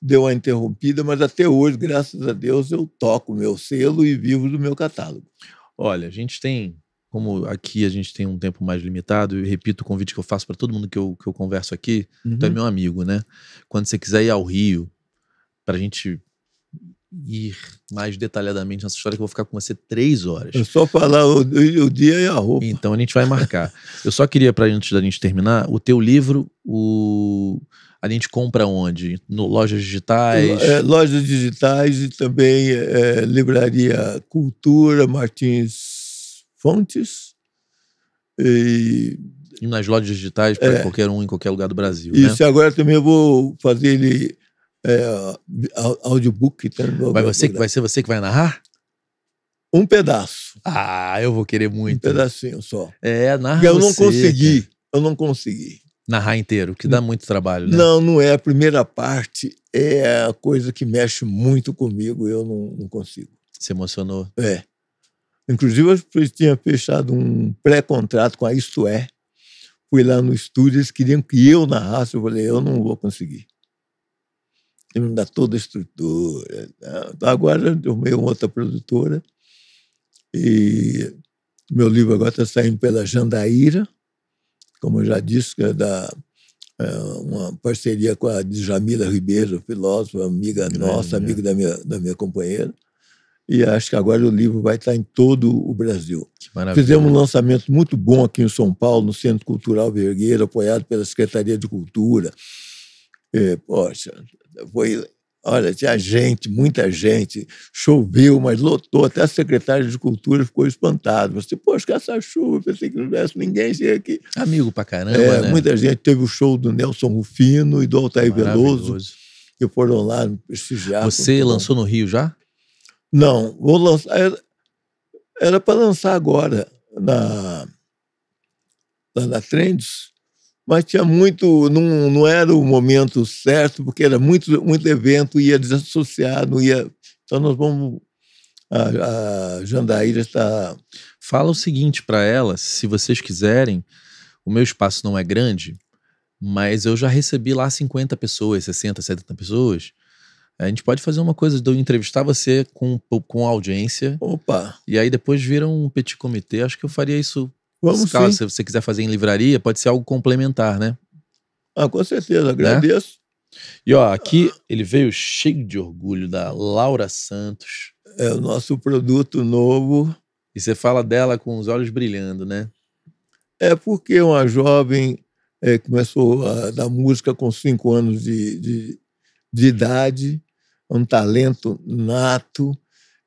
Speaker 2: deu uma interrompida, mas até hoje, graças a Deus, eu toco meu selo e vivo do meu catálogo.
Speaker 1: Olha, a gente tem, como aqui a gente tem um tempo mais limitado, e repito o convite que eu faço para todo mundo que eu, que eu converso aqui, uhum. tu é uhum. meu amigo, né? Quando você quiser ir ao Rio, para a gente ir mais detalhadamente nessa história, que eu vou ficar com você três horas. É só falar o, o dia e a roupa. Então a gente vai marcar. eu só queria, para antes da gente terminar, o teu livro, o a gente compra onde? No, lojas digitais? É,
Speaker 2: lojas digitais e também é, Livraria Cultura, Martins Fontes. E, e nas lojas
Speaker 1: digitais para é, qualquer um, em qualquer lugar do Brasil. Isso, né?
Speaker 2: agora também eu vou fazer ele é, audiobook. Vai tá você que vai ser você que vai narrar? Um pedaço.
Speaker 1: Ah, eu vou querer muito. Um pedacinho só. É, narrar. Eu você, não consegui.
Speaker 2: Cara. Eu não consegui.
Speaker 1: Narrar inteiro, que dá muito trabalho, né?
Speaker 2: Não, não é. A primeira parte é a coisa que mexe muito comigo. Eu não, não consigo.
Speaker 1: Se emocionou?
Speaker 2: É. Inclusive, eu tinha fechado um pré-contrato com a Isto É. Fui lá no estúdio, eles queriam que eu narrasse. Eu falei, eu não vou conseguir temos dar toda a estrutura. Então, agora eu uma outra produtora e meu livro agora está saindo pela Jandaíra, como eu já disse, que é da é uma parceria com a Djamila Ribeiro, filósofa, amiga Grande, nossa, amiga é. da minha, da minha companheira. E acho que agora o livro vai estar tá em todo o Brasil. Fizemos um lançamento muito bom aqui em São Paulo, no Centro Cultural Vergueiro, apoiado pela Secretaria de Cultura. E, é, poxa, foi, olha, tinha gente, muita gente, choveu, mas lotou. Até a secretária de Cultura ficou espantada. Você, assim, poxa, que é essa chuva, pensei que não tivesse ninguém chega aqui. Amigo pra caramba. É, né? Muita gente teve o show do Nelson Rufino e do Altair Veloso, que foram lá prestigiar. Você lançou no Rio já? Não, vou lançar. Era para lançar agora na, lá na Trends, mas tinha muito, não, não era o momento certo, porque era muito, muito evento, ia desassociado, ia. Então nós vamos. A, a Jandaíra está. Fala o seguinte
Speaker 1: para ela, se vocês quiserem, o meu espaço não é grande, mas eu já recebi lá 50 pessoas, 60, 70 pessoas. A gente pode fazer uma coisa de eu entrevistar você com, com a audiência. Opa! E aí depois vira um petit comitê. Acho que eu faria isso Vamos se, se você quiser fazer em livraria, pode ser algo complementar, né? Ah, com certeza, né? agradeço. Né? E ó, ah. aqui ele veio cheio de orgulho da Laura Santos. É o nosso produto novo. E você fala dela com os olhos brilhando, né?
Speaker 2: É porque uma jovem é, começou a dar música com cinco anos de, de, de idade, um talento nato,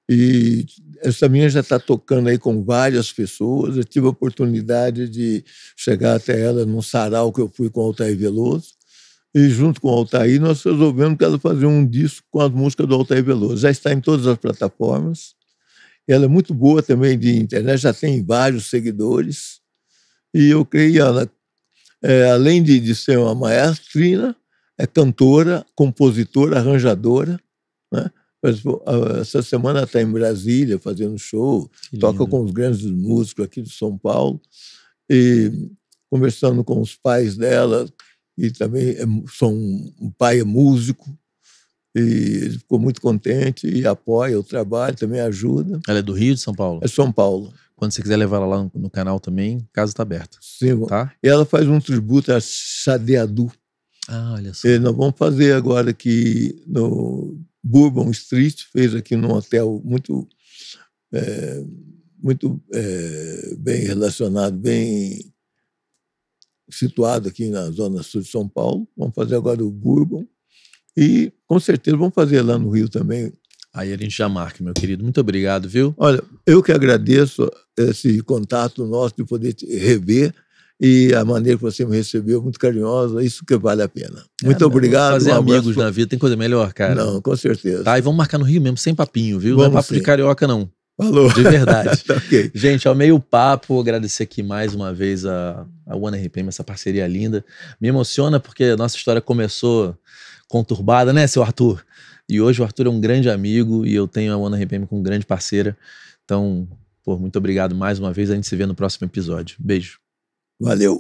Speaker 2: e essa minha já está tocando aí com várias pessoas. Eu tive a oportunidade de chegar até ela num sarau que eu fui com o Altair Veloso. E junto com o Altair, nós resolvemos que ela fazia um disco com as músicas do Altair Veloso. Já está em todas as plataformas. Ela é muito boa também de internet, já tem vários seguidores. E eu creio, Ana, é, além de, de ser uma maestrina, é cantora, compositora, arranjadora, né? Essa semana está em Brasília fazendo show, que toca lindo. com os grandes músicos aqui de São Paulo e conversando com os pais dela e também é, são o pai é músico e ele ficou muito contente e apoia o trabalho, também ajuda. Ela é do Rio de São Paulo? É São Paulo. Quando você quiser levar ela lá
Speaker 1: no, no canal também, casa está aberta. Sim, tá?
Speaker 2: E ela faz um tributo a Chadeadu Ah, olha só. E nós vamos fazer agora aqui no Bourbon Street, fez aqui num hotel muito, é, muito é, bem relacionado, bem situado aqui na zona sul de São Paulo. Vamos fazer agora o Bourbon. E com certeza vamos fazer lá no Rio também.
Speaker 1: Aí a gente já marca, meu querido. Muito obrigado, viu?
Speaker 2: Olha, eu que agradeço esse contato nosso de poder te rever e a maneira que você me recebeu, é muito carinhosa, isso que vale a pena. É, muito é, obrigado. Fazer um amigos na
Speaker 1: vida tem coisa melhor, cara. Não, com certeza. Tá, e vamos marcar no Rio mesmo, sem papinho, viu? Vamos não é papo sim. de carioca, não. Falou. De verdade. tá, okay. Gente, ao meio papo, agradecer aqui mais uma vez a, a One RPM, essa parceria linda. Me emociona porque a nossa história começou conturbada, né, seu Arthur? E hoje o Arthur é um grande amigo e eu tenho a One RPM como grande parceira. Então, pô, muito obrigado mais uma vez. A gente se vê no próximo episódio. Beijo. Valeu!